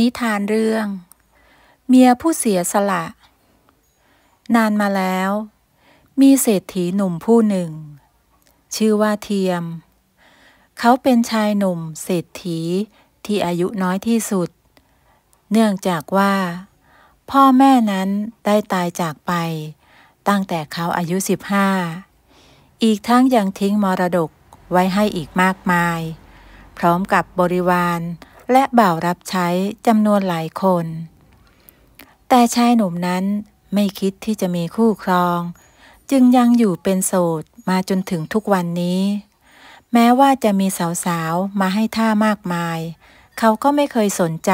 นิทานเรื่อง เมียผู้เสียสละ นานมาแล้ว มีเศรษฐีหนุ่มผู้หนึ่ง ชื่อว่าเทียม เขาเป็นชายหนุ่มเศรษฐีที่อายุน้อยที่สุด เนื่องจากว่า พ่อแม่นั้นได้ตายจากไป ตั้งแต่เขาอายุสิบห้าอีกทั้งยังทิ้งมรดกไว้ให้อีกมากมาย พร้อมกับบริวารและบ่าวรับใช้จำนวนหลายคน แต่ชายหนุ่มนั้นไม่คิดที่จะมีคู่ครอง จึงยังอยู่เป็นโสด มาจนถึงทุกวันนี้ แม้ว่าจะมีสาวๆ มาให้ท่ามากมาย เขาก็ไม่เคยสนใจ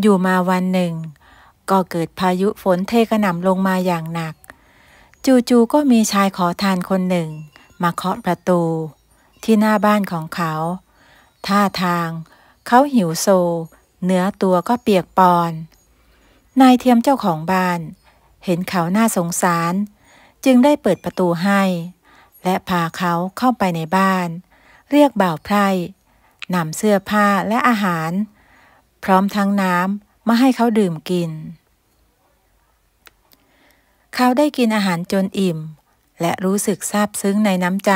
อยู่มาวันหนึ่ง ก็เกิดพายุฝนเทกระหน่ำลงมาอย่างหนัก จู่ๆก็มีชายขอทานคนหนึ่ง มาเคาะประตู ที่หน้าบ้านของเขาท่าทางเขาหิวโซ เนื้อตัวก็เปียกปอน นายเทียมเจ้าของบ้าน เห็นเขาหน้าสงสาร จึงได้เปิดประตูให้ และพาเขาเข้าไปในบ้าน เรียกบ่าวไพร่นำเสื้อผ้าและอาหาร พร้อมทั้งน้ำมาให้เขาดื่มกิน เขาได้กินอาหารจนอิ่ม และรู้สึกซาบซึ้งในน้ำใจ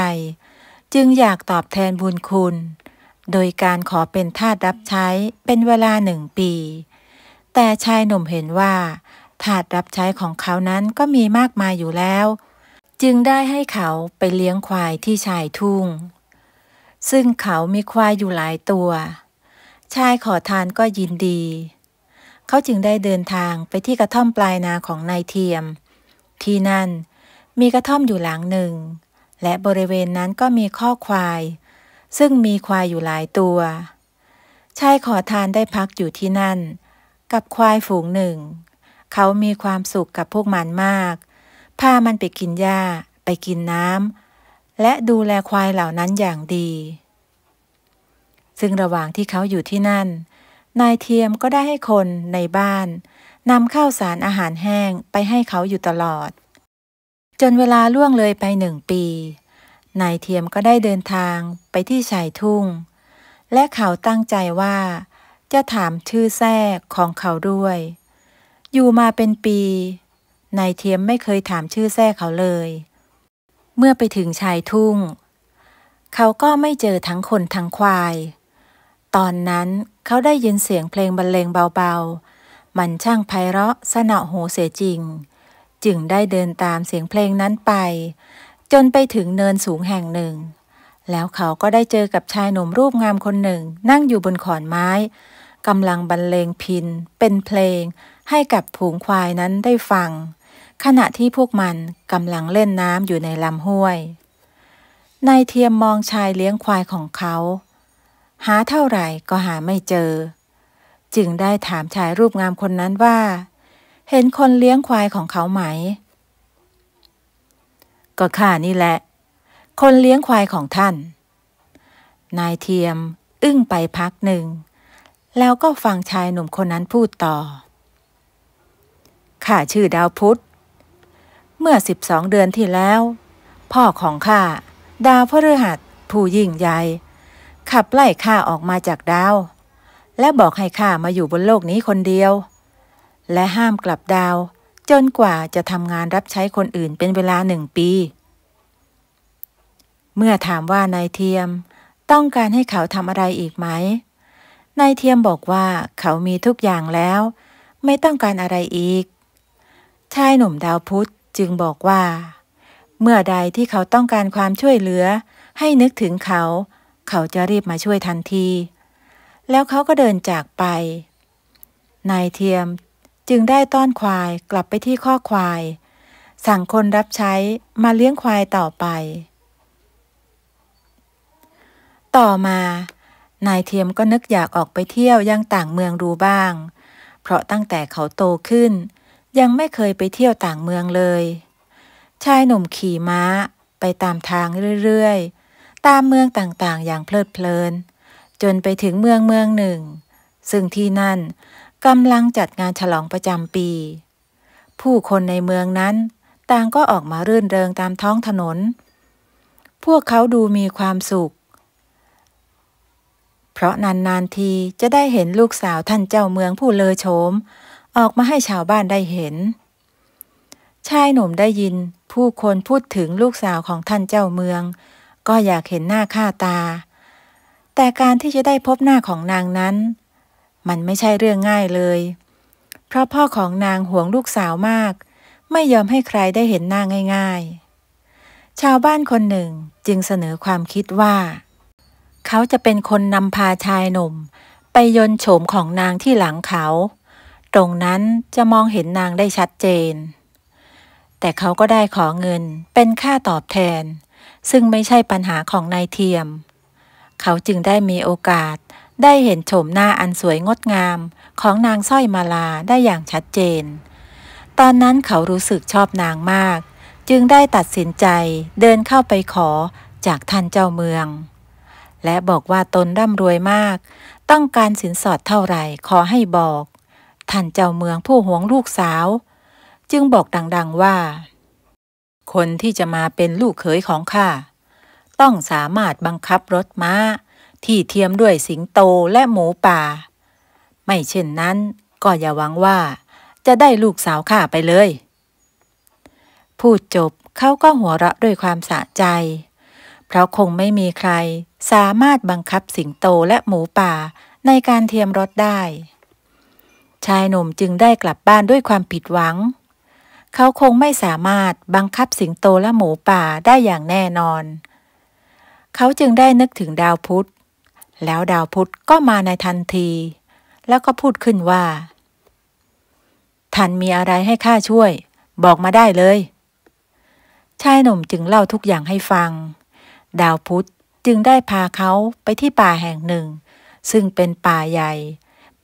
จึงอยากตอบแทนบุญคุณโดยการขอเป็นทาสรับใช้เป็นเวลาหนึ่งปี แต่ชายหนุ่มเห็นว่าทาสรับใช้ของเขานั้นก็มีมากมายอยู่แล้ว จึงได้ให้เขาไปเลี้ยงควายที่ชายทุ่ง ซึ่งเขามีควายอยู่หลายตัว ชายขอทานก็ยินดี เขาจึงได้เดินทางไปที่กระท่อมปลายนาของนายเทียม ที่นั่นมีกระท่อมอยู่หลังหนึ่ง และบริเวณนั้นก็มีข้อควายซึ่งมีควายอยู่หลายตัว ชายขอทานได้พักอยู่ที่นั่น กับควายฝูงหนึ่ง เขามีความสุขกับพวกมันมาก พามันไปกินหญ้า ไปกินน้ำและดูแลควายเหล่านั้นอย่างดี ซึ่งระหว่างที่เขาอยู่ที่นั่น นายเทียมก็ได้ให้คนในบ้านนำข้าวสารอาหารแห้งไปให้เขาอยู่ตลอด จนเวลาล่วงเลยไปหนึ่งปีนายเทียมก็ได้เดินทางไปที่ชายทุ่ง และเขาตั้งใจว่าจะถามชื่อแท้ของเขาด้วย อยู่มาเป็นปีนายเทียมไม่เคยถามชื่อแท้เขาเลย เมื่อไปถึงชายทุ่ง เขาก็ไม่เจอทั้งคนทั้งควาย ตอนนั้นเขาได้ยินเสียงเพลงบรรเลงเบาๆ มันช่างไพเราะ สนอหูเสียจริง จึงได้เดินตามเสียงเพลงนั้นไปจนไปถึงเนินสูงแห่งหนึ่ง แล้วเขาก็ได้เจอกับชายหนุ่มรูปงามคนหนึ่งนั่งอยู่บนขอนไม้กำลังบรรเลงพินเป็นเพลง ให้กับผูงควายนั้นได้ฟัง ขณะที่พวกมันกำลังเล่นน้ำอยู่ในลำห้วย นายเทียมมองชายเลี้ยงควายของเขา หาเท่าไหร่ก็หาไม่เจอ จึงได้ถามชายรูปงามคนนั้นว่า เห็นคนเลี้ยงควายของเขาไหมก็ข้านี่แหละ คนเลี้ยงควายของท่าน นายเทียมอึ้งไปพักหนึ่ง แล้วก็ฟังชายหนุ่มคนนั้นพูดต่อ ข้าชื่อดาวพุธ เมื่อสิบสองเดือนที่แล้ว พ่อของข้าดาวพฤหัส ผู้ยิ่งใหญ่ ขับไล่ข้าออกมาจากดาว และบอกให้ข้ามาอยู่บนโลกนี้คนเดียว และห้ามกลับดาวจนกว่าจะทำงานรับใช้คนอื่นเป็นเวลาหนึ่งปี เมื่อถามว่านายเทียมต้องการให้เขาทำอะไรอีกไหม นายเทียมบอกว่าเขามีทุกอย่างแล้ว ไม่ต้องการอะไรอีก ชายหนุ่มดาวพุธจึงบอกว่า เมื่อใดที่เขาต้องการความช่วยเหลือ ให้นึกถึงเขา เขาจะรีบมาช่วยทันทีแล้วเขาก็เดินจากไป นายเทียมจึงได้ต้อนควายกลับไปที่ข้อควาย สั่งคนรับใช้มาเลี้ยงควายต่อไป ต่อมา นายเทียมก็นึกอยากออกไปเที่ยวยังต่างเมืองดูบ้าง เพราะตั้งแต่เขาโตขึ้น ยังไม่เคยไปเที่ยวต่างเมืองเลยชายหนุ่มขี่ม้าไปตามทางเรื่อยๆ ตามเมืองต่างๆ อย่างเพลิดเพลิน จนไปถึงเมืองเมืองหนึ่ง ซึ่งที่นั่นกำลังจัดงานฉลองประจำปี ผู้คนในเมืองนั้นต่างก็ออกมารื่นเริงตามท้องถนน พวกเขาดูมีความสุข เพราะนานๆทีจะได้เห็นลูกสาวท่านเจ้าเมืองผู้เลอโฉมออกมาให้ชาวบ้านได้เห็นชายหนุ่มได้ยินผู้คนพูดถึงลูกสาวของท่านเจ้าเมือง ก็อยากเห็นหน้าค่าตา แต่การที่จะได้พบหน้าของนางนั้นมันไม่ใช่เรื่องง่ายเลย เพราะพ่อของนางห่วงลูกสาวมาก ไม่ยอมให้ใครได้เห็นหน้าง่ายๆ ชาวบ้านคนหนึ่งจึงเสนอความคิดว่า เขาจะเป็นคนนำพาชายหนุ่มไปยนโฉมของนางที่หลังเขา ตรงนั้นจะมองเห็นนางได้ชัดเจน แต่เขาก็ได้ขอเงินเป็นค่าตอบแทน ซึ่งไม่ใช่ปัญหาของนายเทียม เขาจึงได้มีโอกาสได้เห็นโฉม หน้าอันสวยงดงาม ของนางสร้อยมาลาได้อย่างชัดเจน ตอนนั้นเขารู้สึกชอบนางมาก จึงได้ตัดสินใจเดินเข้าไปขอจากท่านเจ้าเมือง และบอกว่าตนร่ำรวยมาก ต้องการสินสอดเท่าไหร่ ขอให้บอก ท่านเจ้าเมืองผู้ หวงลูกสาว จึงบอกดังๆว่า คนที่จะมาเป็นลูกเขยของข้า ต้องสามารถบังคับรถม้าที่เทียมด้วยสิงโตและหมูป่า ไม่เช่นนั้นก็อย่าหวังว่าจะได้ลูกสาวข้าไปเลย พูดจบเขาก็หัวเราะด้วยความสะใจ เพราะคงไม่มีใครสามารถบังคับสิงโตและหมูป่าในการเทียมรถได้ ชายหนุ่มจึงได้กลับบ้านด้วยความผิดหวัง เขาคงไม่สามารถบังคับสิงโตและหมูป่าได้อย่างแน่นอน เขาจึงได้นึกถึงดาวพุธแล้วดาวพุธก็มาในทันที แล้วก็พูดขึ้นว่าท่านมีอะไรให้ข้าช่วย บอกมาได้เลยชายหนุ่มจึงเล่าทุกอย่างให้ฟัง ดาวพุธจึงได้พาเขาไปที่ป่าแห่งหนึ่ง ซึ่งเป็นป่าใหญ่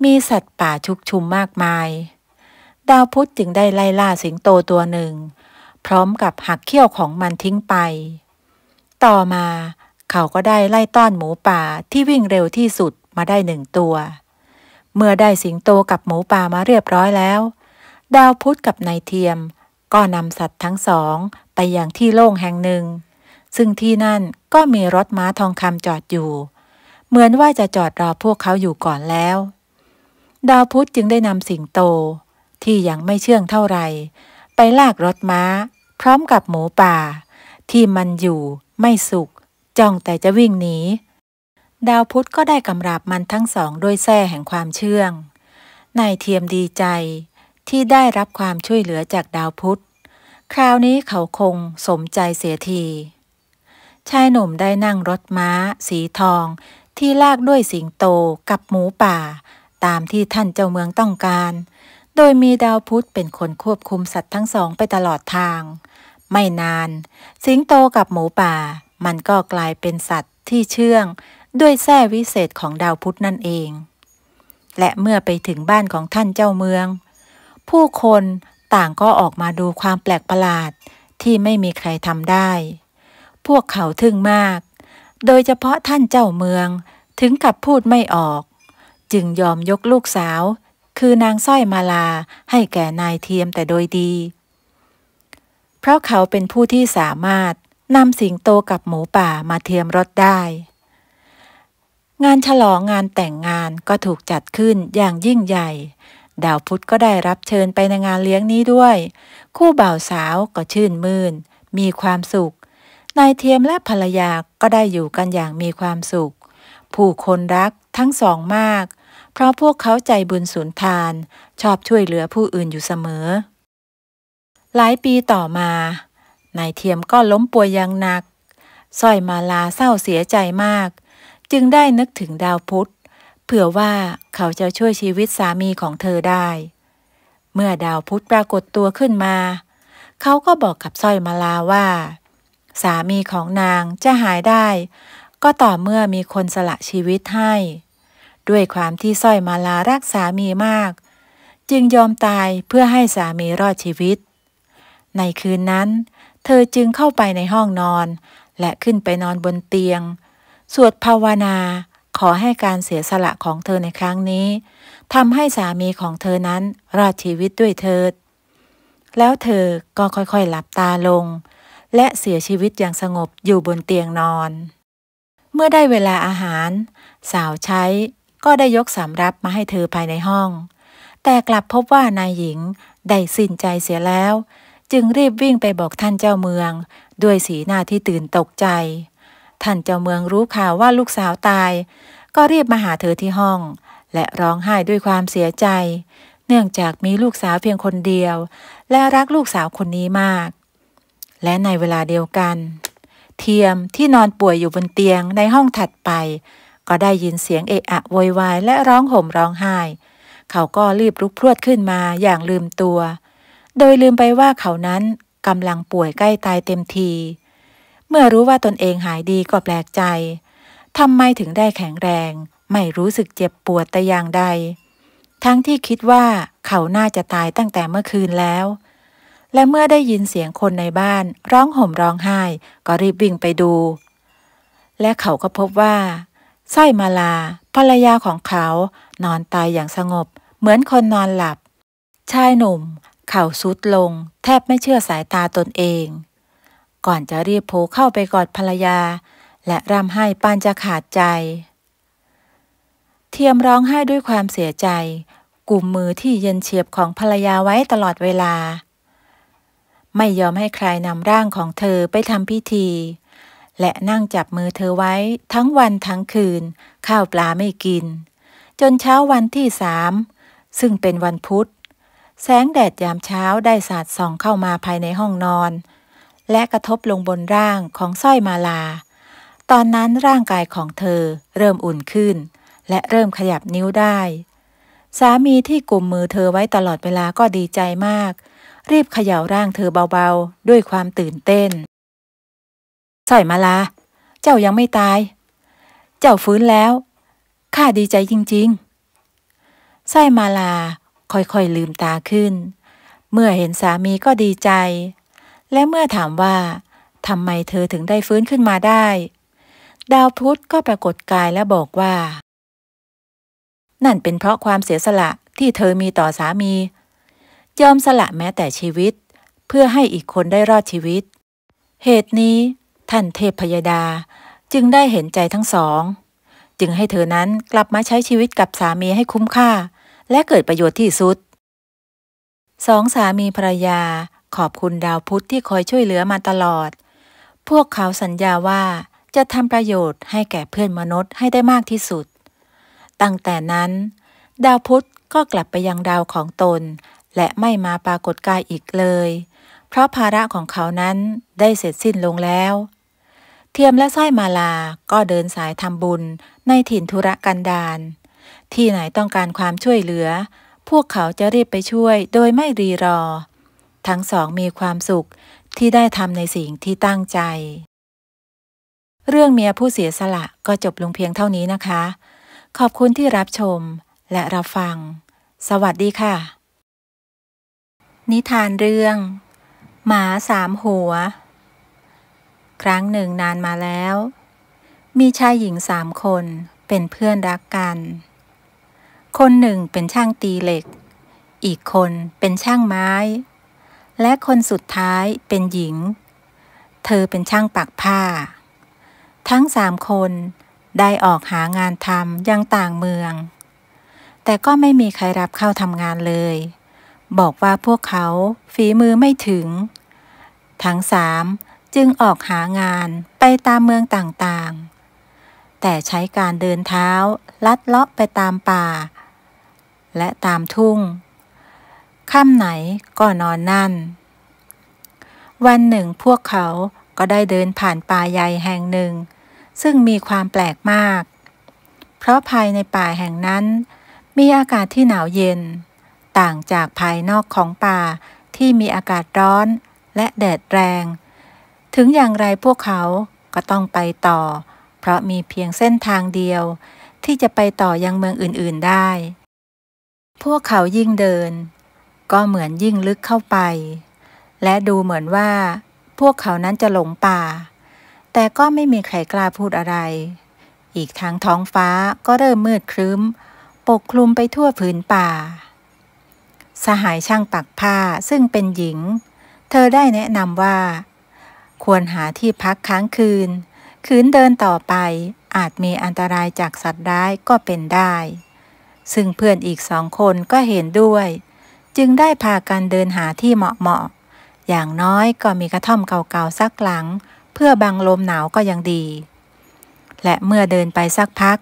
มีสัตว์ป่าชุกชุมมากมาย ดาวพุธจึงได้ไล่ล่าสิงโตตัวหนึ่ง พร้อมกับหักเขี้ยวของมันทิ้งไป ต่อมาเขาก็ได้ไล่ต้อนหมูป่าที่วิ่งเร็วที่สุดมาได้หนึ่งตัว เมื่อได้สิงโตกับหมูป่ามาเรียบร้อยแล้ว ดาวพุธกับนายเทียม ก็นำสัตว์ทั้งสองไปอย่างที่โล่งแห่งหนึ่ง ซึ่งที่นั่นก็มีรถม้าทองคำจอดอยู่ เหมือนว่าจะจอดรอพวกเขาอยู่ก่อนแล้ว ดาวพุธจึงได้นำสิงโตที่ยังไม่เชื่องเท่าไหร่ไปลากรถม้า พร้อมกับหมูป่า ที่มันอยู่ไม่สุขจ้องแต่จะวิ่งหนี ดาวพุธก็ได้กำราบมันทั้งสองด้วยแส้แห่งความเชื่องนายเทียมดีใจ ที่ได้รับความช่วยเหลือจากดาวพุธ คราวนี้เขาคงสมใจเสียทีชายหนุ่มได้นั่งรถม้า สีทอง ที่ลากด้วยสิงโตกับหมูป่า ตามที่ท่านเจ้าเมืองต้องการ โดยมีดาวพุธเป็นคนควบคุมสัตว์ทั้งสองไปตลอดทาง ไม่นาน สิงโตกับหมูป่ามันก็กลายเป็นสัตว์ที่เชื่องด้วยแท้วิเศษของดาวพุธนั่นเอง และเมื่อไปถึงบ้านของท่านเจ้าเมือง ผู้คนต่างก็ออกมาดูความแปลกประหลาดที่ไม่มีใครทำได้ พวกเขาทึ่งมาก โดยเฉพาะท่านเจ้าเมืองถึงกับพูดไม่ออก จึงยอมยกลูกสาว คือนางสร้อยมาลาให้แก่นายเทียมแต่โดยดี เพราะเขาเป็นผู้ที่สามารถนำสิงโตกับหมูป่ามาเทียมรถได้ งานฉลองงานแต่งงานก็ถูกจัดขึ้นอย่างยิ่งใหญ่ ดาวพุธก็ได้รับเชิญไปในงานเลี้ยงนี้ด้วย คู่บ่าวสาวก็ชื่นมื่น มีความสุข นายเทียมและภรรยาก็ได้อยู่กันอย่างมีความสุข ผู้คนรักทั้งสองมาก เพราะพวกเขาใจบุญสุนทาน ชอบช่วยเหลือผู้อื่นอยู่เสมอ หลายปีต่อมานายเทียมก็ล้มป่วยอย่างหนักสร้อยมาลาเศร้าเสียใจมาก จึงได้นึกถึงดาวพุธ เผื่อว่าเขาจะช่วยชีวิตสามีของเธอได้ เมื่อดาวพุธปรากฏตัวขึ้นมา เขาก็บอกกับสร้อยมาลาว่า สามีของนางจะหายได้ ก็ต่อเมื่อมีคนสละชีวิตให้ ด้วยความที่สร้อยมาลารักสามีมาก จึงยอมตายเพื่อให้สามีรอดชีวิต ในคืนนั้นเธอจึงเข้าไปในห้องนอน และขึ้นไปนอนบนเตียง สวดภาวนาขอให้การเสียสละของเธอในครั้งนี้ทำให้สามีของเธอนั้นรอดชีวิตด้วยเธอ แล้วเธอก็ค่อยๆหลับตาลง และเสียชีวิตอย่างสงบอยู่บนเตียงนอน เมื่อได้เวลาอาหาร สาวใช้ก็ได้ยกสำรับมาให้เธอภายในห้อง แต่กลับพบว่านายหญิงได้สิ้นใจเสียแล้วจึงรีบวิ่งไปบอกท่านเจ้าเมือง ด้วยสีหน้าที่ตื่นตกใจ ท่านเจ้าเมืองรู้ข่าวว่าลูกสาวตาย ก็รีบมาหาเธอที่ห้อง และร้องไห้ด้วยความเสียใจ เนื่องจากมีลูกสาวเพียงคนเดียว และรักลูกสาวคนนี้มาก และในเวลาเดียวกัน เทียมที่นอนป่วยอยู่บนเตียงในห้องถัดไป ก็ได้ยินเสียงเอะอะโวยวายและร้องห่มร้องไห้ เขาก็รีบลุกพรวดขึ้นมาอย่างลืมตัวโดยลืมไปว่าเขานั้นกำลังป่วยใกล้ตายเต็มที เมื่อรู้ว่าตนเองหายดีก็แปลกใจทำไมถึงได้แข็งแรง ไม่รู้สึกเจ็บปวดแต่อย่างใด ทั้งที่คิดว่าเขาน่าจะตายตั้งแต่เมื่อคืนแล้ว และเมื่อได้ยินเสียงคนในบ้านร้องห่มร้องไห้ก็รีบวิ่งไปดู และเขาก็พบว่าสร้อยมาลาภรรยาของเขานอนตายอย่างสงบ เหมือนคนนอนหลับชายหนุ่มเข่าซุดลงแทบไม่เชื่อสายตาตนเอง ก่อนจะรีบโผล่เข้าไปกอดภรรยา และร่ำไห้ปานจะขาดใจ เทียมร้องไห้ด้วยความเสียใจกลุ่มมือที่เย็นเฉียบของภรรยาไว้ตลอดเวลา ไม่ยอมให้ใครนำร่างของเธอไปทำพิธี และนั่งจับมือเธอไว้ทั้งวันทั้งคืนข้าวปลาไม่กิน จนเช้าวันที่สาม ซึ่งเป็นวันพุธแสงแดดยามเช้าได้สาดส่องเข้ามาภายในห้องนอน และกระทบลงบนร่างของสร้อยมาลา ตอนนั้นร่างกายของเธอเริ่มอุ่นขึ้น และเริ่มขยับนิ้วได้ สามีที่กลุ่มมือเธอไว้ตลอดเวลาก็ดีใจมาก รีบเขย่าร่างเธอเบาๆด้วยความตื่นเต้นสร้อยมาลา เจ้ายังไม่ตาย เจ้าฟื้นแล้ว ข้าดีใจจริง ๆสร้อยมาลาค่อย ๆ ลืมตาขึ้น เมื่อเห็นสามีก็ดีใจ และเมื่อถามว่าทำไมเธอถึงได้ฟื้นขึ้นมาได้ ดาวพุธก็ปรากฏกายและบอกว่า นั่นเป็นเพราะความเสียสละที่เธอมีต่อสามี ยอมสละแม้แต่ชีวิต เพื่อให้อีกคนได้รอดชีวิต เหตุนี้ท่านเทพพยดาจึงได้เห็นใจทั้งสอง จึงให้เธอนั้นกลับมาใช้ชีวิตกับสามีให้คุ้มค่าและเกิดประโยชน์ที่สุด สองสามีภรรยาขอบคุณดาวพุธที่คอยช่วยเหลือมาตลอด พวกเขาสัญญาว่าจะทำประโยชน์ให้แก่เพื่อนมนุษย์ให้ได้มากที่สุด ตั้งแต่นั้น ดาวพุธก็กลับไปยังดาวของตน และไม่มาปรากฏกายอีกเลย เพราะภาระของเขานั้นได้เสร็จสิ้นลงแล้ว เทียมและสร้อยมาลาก็เดินสายทำบุญในถิ่นธุระกันดารที่ไหนต้องการความช่วยเหลือ พวกเขาจะรีบไปช่วย โดยไม่รีรอ ทั้งสองมีความสุขที่ได้ทำในสิ่งที่ตั้งใจ เรื่องเมียผู้เสียสละ ก็จบลงเพียงเท่านี้นะคะ ขอบคุณที่รับชมและรับฟัง สวัสดีค่ะ นิทานเรื่อง หมาสามหัว ครั้งหนึ่งนานมาแล้ว มีชายหญิงสามคนเป็นเพื่อนรักกันคนหนึ่งเป็นช่างตีเหล็ก อีกคนเป็นช่างไม้ และคนสุดท้ายเป็นหญิง เธอเป็นช่างปักผ้า ทั้งสามคนได้ออกหางานทำยังต่างเมือง แต่ก็ไม่มีใครรับเข้าทำงานเลย บอกว่าพวกเขาฝีมือไม่ถึง ทั้งสามจึงออกหางานไปตามเมืองต่างๆ แต่ใช้การเดินเท้าลัดเลาะไปตามป่าและตามทุ่งค่ำไหนก็นอนนั่น วันหนึ่งพวกเขาก็ได้เดินผ่านป่าใหญ่แห่งหนึ่ง ซึ่งมีความแปลกมาก เพราะภายในป่าแห่งนั้น มีอากาศที่หนาวเย็น ต่างจากภายนอกของป่า ที่มีอากาศร้อน และแดดแรง ถึงอย่างไรพวกเขาก็ต้องไปต่อ เพราะมีเพียงเส้นทางเดียว ที่จะไปต่อยังเมืองอื่นๆได้พวกเขายิ่งเดิน ก็เหมือนยิ่งลึกเข้าไป และดูเหมือนว่า พวกเขานั้นจะหลงป่า แต่ก็ไม่มีใครกล้าพูดอะไร อีกทางท้องฟ้าก็เริ่มมืดครึ้ม ปกคลุมไปทั่วพื้นป่า สหายช่างปักผ้าซึ่งเป็นหญิง เธอได้แนะนำว่า ควรหาที่พักค้างคืน คืนเดินต่อไป อาจมีอันตรายจากสัตว์ร้ายก็เป็นได้ซึ่งเพื่อนอีกสองคนก็เห็นด้วย จึงได้พากันเดินหาที่เหมาะๆ อย่างน้อยก็มีกระท่อมเก่าๆสักหลัง เพื่อบังลมหนาวก็ยังดี และเมื่อเดินไปสักพัก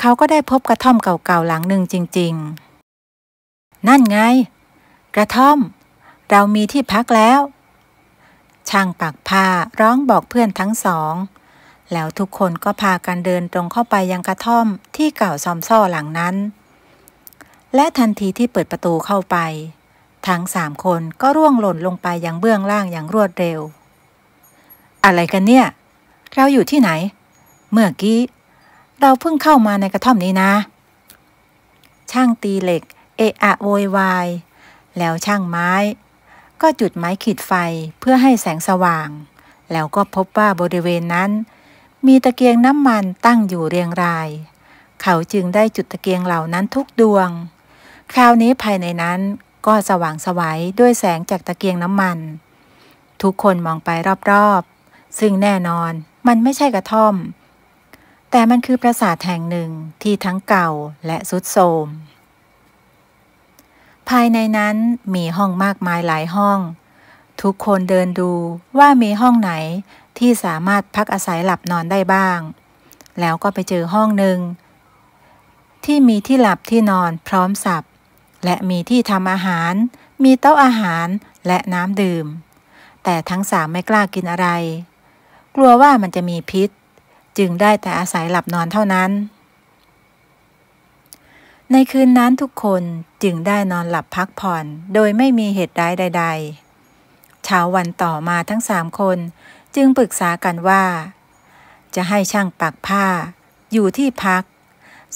เขาก็ได้พบกระท่อมเก่าๆ หลังหนึ่งจริง ๆ นั่นไง กระท่อม เรามีที่พักแล้ว ช่างปักผ้าร้องบอกเพื่อนทั้งสอง แล้วทุกคนก็พากันเดินตรงเข้าไปยังกระท่อมที่เก่าซอมซ่อหลังนั้นและทันทีที่เปิดประตูเข้าไป ทั้งสามคนก็ร่วงหล่นลงไปยังเบื้องล่างอย่างรวดเร็ว อะไรกันเนี่ย เราอยู่ที่ไหน เมื่อกี้ เราเพิ่งเข้ามาในกระท่อมนี้นะ ช่างตีเหล็กเอะอะโวยวายแล้วช่างไม้ ก็จุดไม้ขีดไฟเพื่อให้แสงสว่าง แล้วก็พบว่าบริเวณนั้น มีตะเกียงน้ำมันตั้งอยู่เรียงราย เขาจึงได้จุดตะเกียงเหล่านั้นทุกดวงคราวนี้ภายในนั้นก็สว่างสวัยด้วยแสงจากตะเกียงน้ำมัน ทุกคนมองไปรอบๆซึ่งแน่นอนมันไม่ใช่กระท่อม แต่มันคือปราสาทแห่งหนึ่งที่ทั้งเก่าและสุดโทมภายในนั้นมีห้องมากมายหลายห้อง ทุกคนเดินดูว่ามีห้องไหนที่สามารถพักอาศัยหลับนอนได้บ้าง แล้วก็ไปเจอห้องหนึ่ง ที่มีที่หลับที่นอนพร้อมสับและมีที่ทำอาหาร มีเต้าอาหารและน้ำดื่ม แต่ทั้งสามไม่กล้ากินอะไร กลัวว่ามันจะมีพิษ จึงได้แต่อาศัยหลับนอนเท่านั้น ในคืนนั้นทุกคนจึงได้นอนหลับพักผ่อน โดยไม่มีเหตุร้ายใด ๆ เช้าวันต่อมาทั้งสามคนจึงปรึกษากันว่า จะให้ช่างปักผ้า อยู่ที่พัก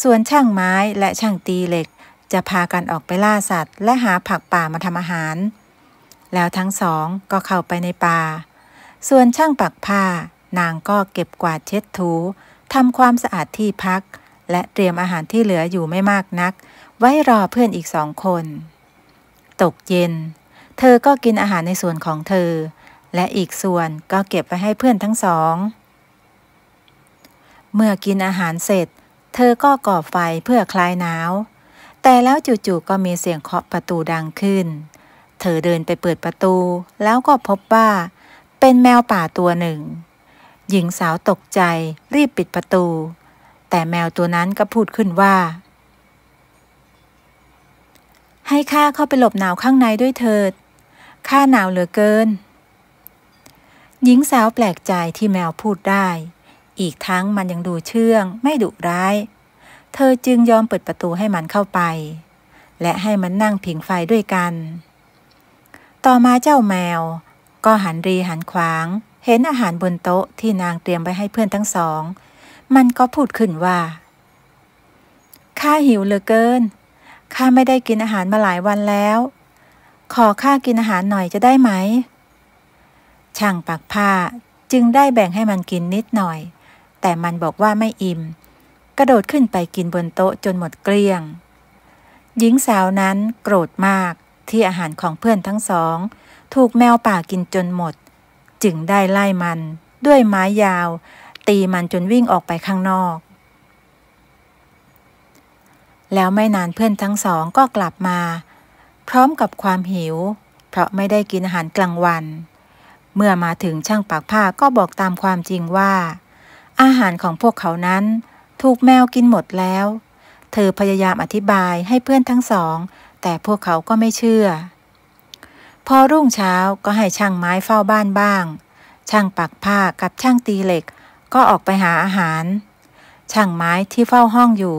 ส่วนช่างไม้และช่างตีเหล็กจะพากันออกไปล่าสัตว์ และหาผักป่ามาทำอาหาร แล้วทั้งสองก็เข้าไปในป่า ส่วนช่างปักผ้า นางก็เก็บกวาดเช็ดถูทำความสะอาดที่พัก และเตรียมอาหารที่เหลืออยู่ไม่มากนักไว้รอเพื่อนอีกสองคน ตกเย็น เธอก็กินอาหารในส่วนของเธอ และอีกส่วนก็เก็บไว้ให้เพื่อนทั้งสอง เมื่อกินอาหารเสร็จ เธอก็ก่อไฟเพื่อคลายหนาวแต่แล้วจู่ๆ ก็มีเสียงเคาะประตูดังขึ้น เธอเดินไปเปิดประตู แล้วก็พบว่า เป็นแมวป่าตัวหนึ่ง หญิงสาวตกใจรีบปิดประตู แต่แมวตัวนั้นก็พูดขึ้นว่า ให้ข้าเข้าไปหลบหนาวข้างในด้วยเถิด ข้าหนาวเหลือเกิน หญิงสาวแปลกใจที่แมวพูดได้ อีกทั้งมันยังดูเชื่อง ไม่ดุร้ายเธอจึงยอมเปิดประตูให้มันเข้าไป และให้มันนั่งผิงไฟด้วยกัน ต่อมาเจ้าแมว ก็หันรีหันขวาง เห็นอาหารบนโต๊ะที่นางเตรียมไว้ให้เพื่อนทั้งสอง มันก็พูดขึ้นว่า ข้าหิวเหลือเกิน ข้าไม่ได้กินอาหารมาหลายวันแล้ว ขอข้ากินอาหารหน่อยจะได้ไหม ช่างปักผ้าจึงได้แบ่งให้มันกินนิดหน่อย แต่มันบอกว่าไม่อิ่มกระโดดขึ้นไปกินบนโต๊ะจนหมดเกลี้ยง หญิงสาวนั้นโกรธมากที่อาหารของเพื่อนทั้งสอง ถูกแมวป่ากินจนหมด จึงได้ไล่มัน ด้วยไม้ยาว ตีมันจนวิ่งออกไปข้างนอก แล้วไม่นานเพื่อนทั้งสองก็กลับมา พร้อมกับความหิว เพราะไม่ได้กินอาหารกลางวัน เมื่อมาถึงช่างปากผ้าก็บอกตามความจริงว่า อาหารของพวกเขานั้นถูกแมวกินหมดแล้ว เธอพยายามอธิบายให้เพื่อนทั้งสอง แต่พวกเขาก็ไม่เชื่อ พอรุ่งเช้าก็ให้ช่างไม้เฝ้าบ้านบ้าง ช่างปักผ้ากับช่างตีเหล็กก็ออกไปหาอาหาร ช่างไม้ที่เฝ้าห้องอยู่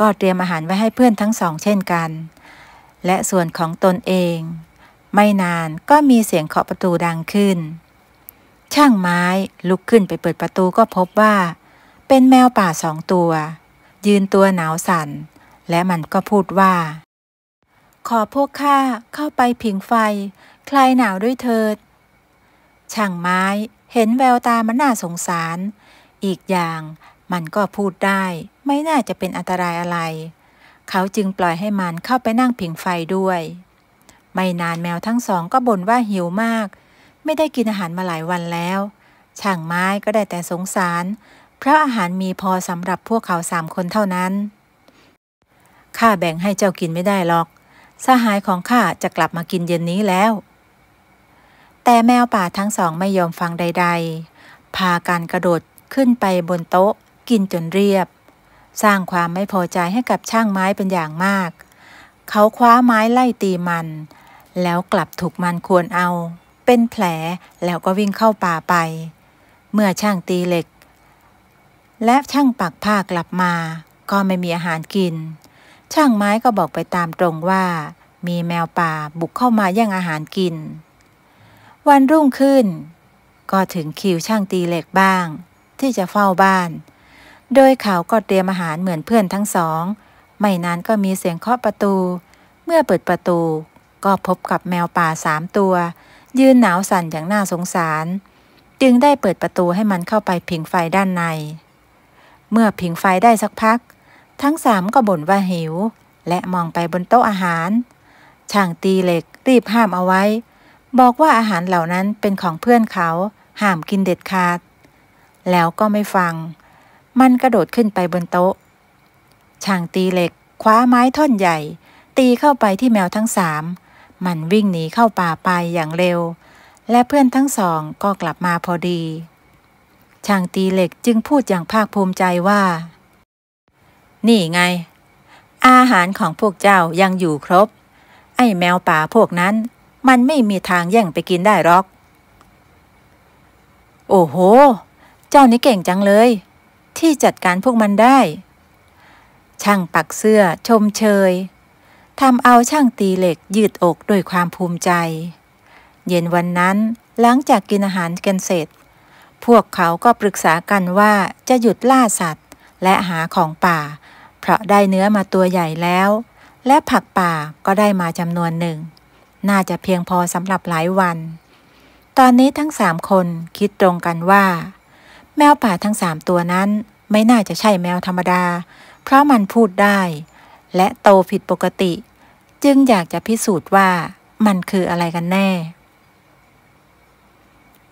ก็เตรียมอาหารไว้ให้เพื่อนทั้งสองเช่นกัน และส่วนของตนเอง ไม่นานก็มีเสียงเคาะประตูดังขึ้น ช่างไม้ลุกขึ้นไปเปิดประตูก็พบว่าเป็นแมวป่าสองตัว ยืนตัวหนาวสัน่น และมันก็พูดว่า ขอพวกข้าเข้าไปผิงไฟ คลายหนาวด้วยเถิดช่างไม้เห็นแววตามันน่าสงสาร อีกอย่างมันก็พูดได้ไม่น่าจะเป็นอันตรายอะไร เขาจึงปล่อยให้มันเข้าไปนั่งผิงไฟด้วย ไม่นานแมวทั้งสองก็บ่นว่าหิวมาก ไม่ได้กินอาหารมาหลายวันแล้วช่างไม้ก็ได้แต่สงสารเพราะอาหารมีพอสำหรับพวกเขาสามคนเท่านั้น ข้าแบ่งให้เจ้ากินไม่ได้หรอก สหายของข้าจะกลับมากินเย็นนี้แล้ว แต่แมวป่าทั้งสองไม่ยอมฟังใด ๆพาการกระโดดขึ้นไปบนโต๊ะกินจนเรียบ สร้างความไม่พอใจให้กับช่างไม้เป็นอย่างมาก เขาคว้าไม้ไล่ตีมัน แล้วกลับถูกมันควรเอา เป็นแผลแล้วก็วิ่งเข้าป่าไป เมื่อช่างตีเหล็กและช่างปักผ้ากลับมา ก็ไม่มีอาหารกิน ช่างไม้ก็บอกไปตามตรงว่า มีแมวป่าบุกเข้ามาแย่งอาหารกิน วันรุ่งขึ้น ก็ถึงคิวช่างตีเหล็กบ้าง ที่จะเฝ้าบ้าน โดยเขาก็เตรียมอาหารเหมือนเพื่อนทั้งสอง ไม่นานก็มีเสียงเคาะประตู เมื่อเปิดประตูก็พบกับแมวป่าสามตัว ยืนหนาวสั่นอย่างน่าสงสาร จึงได้เปิดประตูให้มันเข้าไปผิงไฟด้านในเมื่อผิงไฟได้สักพัก ทั้งสามก็บ่นว่าหิว และมองไปบนโต๊ะอาหาร ช่างตีเหล็กรีบห้ามเอาไว้ บอกว่าอาหารเหล่านั้นเป็นของเพื่อนเขาห้ามกินเด็ดขาด แล้วก็ไม่ฟัง มันกระโดดขึ้นไปบนโต๊ะช่างตีเหล็กคว้าไม้ท่อนใหญ่ ตีเข้าไปที่แมวทั้งสามมันวิ่งหนีเข้าป่าไปอย่างเร็ว และเพื่อนทั้งสองก็กลับมาพอดีช่างตีเหล็กจึงพูดอย่างภาคภูมิใจว่า นี่ไง อาหารของพวกเจ้ายังอยู่ครบ ไอ้แมวป่าพวกนั้น มันไม่มีทางแย่งไปกินได้หรอก โอ้โห เจ้านี่เก่งจังเลย ที่จัดการพวกมันได้ ช่างปักเสื้อชมเชย ทำเอาช่างตีเหล็กยืดอกด้วยความภูมิใจ เย็นวันนั้น หลังจากกินอาหารกันเสร็จพวกเขาก็ปรึกษากันว่าจะหยุดล่าสัตว์และหาของป่า เพราะได้เนื้อมาตัวใหญ่แล้ว และผักป่าก็ได้มาจำนวนหนึ่ง น่าจะเพียงพอสำหรับหลายวัน ตอนนี้ทั้งสามคนคิดตรงกันว่า แมวป่าทั้งสามตัวนั้นไม่น่าจะใช่แมวธรรมดา เพราะมันพูดได้ และโตผิดปกติ จึงอยากจะพิสูจน์ว่ามันคืออะไรกันแน่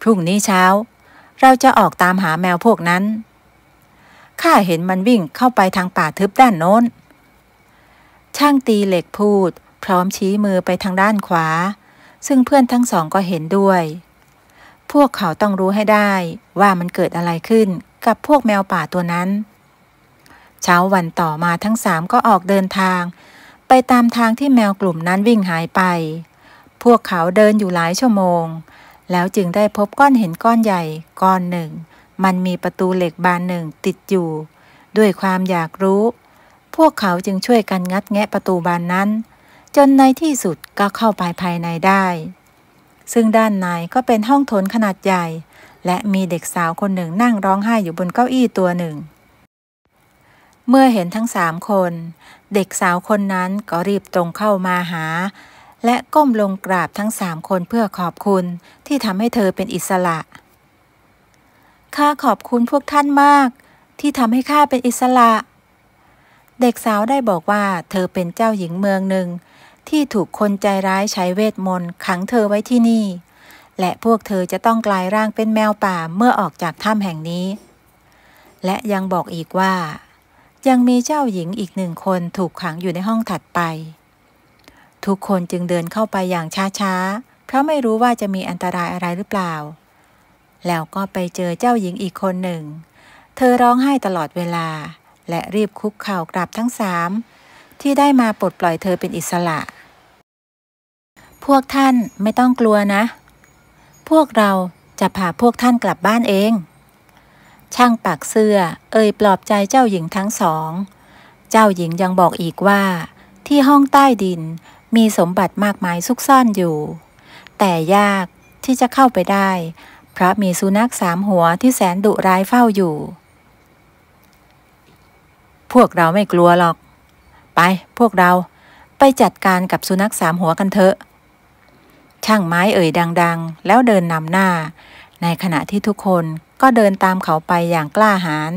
พรุ่งนี้เช้าเราจะออกตามหาแมวพวกนั้น ข้าเห็นมันวิ่งเข้าไปทางป่าทึบด้านโน้น ช่างตีเหล็กพูด พร้อมชี้มือไปทางด้านขวา ซึ่งเพื่อนทั้งสองก็เห็นด้วย พวกเขาต้องรู้ให้ได้ว่ามันเกิดอะไรขึ้นกับพวกแมวป่าตัวนั้น เช้าวันต่อมาทั้งสามก็ออกเดินทาง ไปตามทางที่แมวกลุ่มนั้นวิ่งหายไป พวกเขาเดินอยู่หลายชั่วโมงแล้วจึงได้พบก้อนเห็นก้อนใหญ่ ก้อนหนึ่ง มันมีประตูเหล็กบานหนึ่งติดอยู่ ด้วยความอยากรู้ พวกเขาจึงช่วยกันงัดแงะประตูบานนั้น จนในที่สุดก็เข้าไปภายในได้ ซึ่งด้านในก็เป็นห้องโถนขนาดใหญ่ และมีเด็กสาวคนหนึ่งนั่งร้องไห้อยู่บนเก้าอี้ตัวหนึ่ง เมื่อเห็นทั้งสามคน เด็กสาวคนนั้นก็รีบตรงเข้ามาหาและก้มลงกราบทั้งสามคนเพื่อขอบคุณที่ทำให้เธอเป็นอิสระ ข้าขอบคุณพวกท่านมาก ที่ทำให้ข้าเป็นอิสระ เด็กสาวได้บอกว่า เธอเป็นเจ้าหญิงเมืองหนึ่ง ที่ถูกคนใจร้ายใช้เวทมนต์ขังเธอไว้ที่นี่ และพวกเธอจะต้องกลายร่างเป็นแมวป่าเมื่อออกจากถ้ำแห่งนี้ และยังบอกอีกว่า ยังมีเจ้าหญิงอีกหนึ่งคนถูกขังอยู่ในห้องถัดไปทุกคนจึงเดินเข้าไปอย่างช้าๆเพราะไม่รู้ว่าจะมีอันตรายอะไรหรือเปล่า แล้วก็ไปเจอเจ้าหญิงอีกคนหนึ่ง เธอร้องไห้ตลอดเวลา และรีบคุกเข่ากราบทั้งสามที่ได้มาปลดปล่อยเธอเป็นอิสระ พวกท่านไม่ต้องกลัวนะ พวกเราจะพาพวกท่านกลับบ้านเอง ช่างปากเสื้อเอ่ยปลอบใจเจ้าหญิงทั้งสอง เจ้าหญิงยังบอกอีกว่า ที่ห้องใต้ดินมีสมบัติมากมายซุกซ่อนอยู่ แต่ยากที่จะเข้าไปได้ เพราะมีสุนัขสามหัวที่แสนดุร้ายเฝ้าอยู่ พวกเราไม่กลัวหรอก ไปพวกเราไปจัดการกับสุนัขสามหัวกันเถอะ ช่างไม้เอ่ยดัง ๆ แล้วเดินนำหน้า ในขณะที่ทุกคนก็เดินตามเขาไปอย่างกล้าหาญ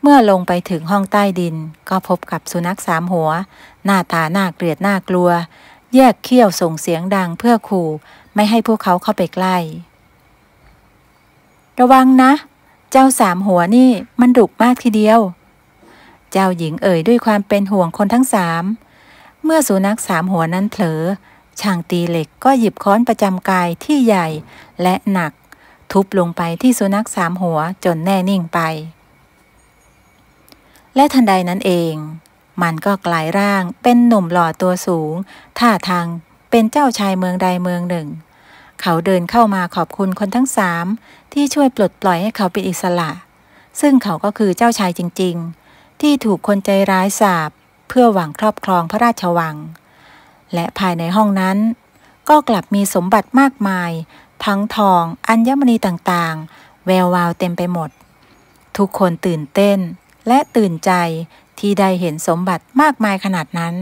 เมื่อลงไปถึงห้องใต้ดินก็พบกับสุนัขสามหัวหน้าตาน่าเกลียดน่ากลัวแยกเขี้ยวส่งเสียงดังเพื่อขู่ไม่ให้พวกเขาเข้าไปใกล้ระวังนะ เจ้าสามหัวนี่มันดุมากทีเดียว เจ้าหญิงเอ่ยด้วยความเป็นห่วงคนทั้งสามเมื่อสุนัขสามหัวนั้นเผลอช่างตีเหล็กก็หยิบค้อนประจำกายที่ใหญ่และหนักทุบลงไปที่สุนัขสามหัวจนแน่นิ่งไป และทันใดนั้นเองมันก็กลายร่างเป็นหนุ่มหล่อตัวสูง ท่าทางเป็นเจ้าชายเมืองใดเมืองหนึ่ง เขาเดินเข้ามาขอบคุณคนทั้งสาม ที่ช่วยปลดปล่อยให้เขาเป็นอิสระ ซึ่งเขาก็คือเจ้าชายจริงๆ ที่ถูกคนใจร้ายสาบเพื่อหวังครอบครองพระราชวัง และภายในห้องนั้น ก็กลับมีสมบัติมากมาย ทั้งทองอัญมณีต่างๆแวววาวเต็มไปหมดทุกคนตื่นเต้นและตื่นใจที่ได้เห็นสมบัติมากมายขนาดนั้น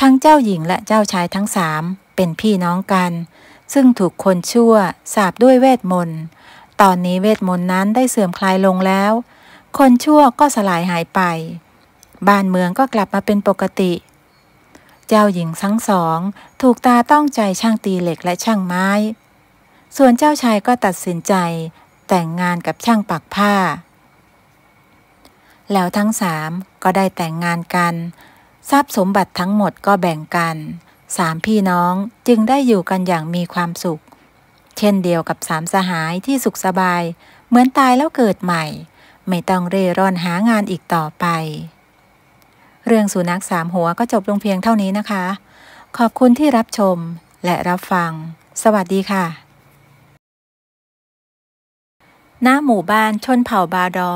ทั้งเจ้าหญิงและเจ้าชายทั้งสามเป็นพี่น้องกัน ซึ่งถูกคนชั่วสาบด้วยเวทมนต์ ตอนนี้เวทมนต์นั้นได้เสื่อมคลายลงแล้ว คนชั่วก็สลายหายไป บ้านเมืองก็กลับมาเป็นปกติ เจ้าหญิงทั้งสอง ถูกตาต้องใจช่างตีเหล็กและช่างไม้ ส่วนเจ้าชายก็ตัดสินใจ แต่งงานกับช่างปักผ้าแล้วทั้งสามก็ได้แต่งงานกัน ทรัพย์สมบัติทั้งหมดก็แบ่งกันสามพี่น้องจึงได้อยู่กันอย่างมีความสุข เช่นเดียวกับสามสหายที่สุขสบาย เหมือนตายแล้วเกิดใหม่ ไม่ต้องเร่ร่อนหางานอีกต่อไป เรื่องสุนัขสามหัวก็จบลงเพียงเท่านี้นะคะ ขอบคุณที่รับชมและรับฟัง สวัสดีค่ะ หน้าหมู่บ้านชนเผ่าบาดอ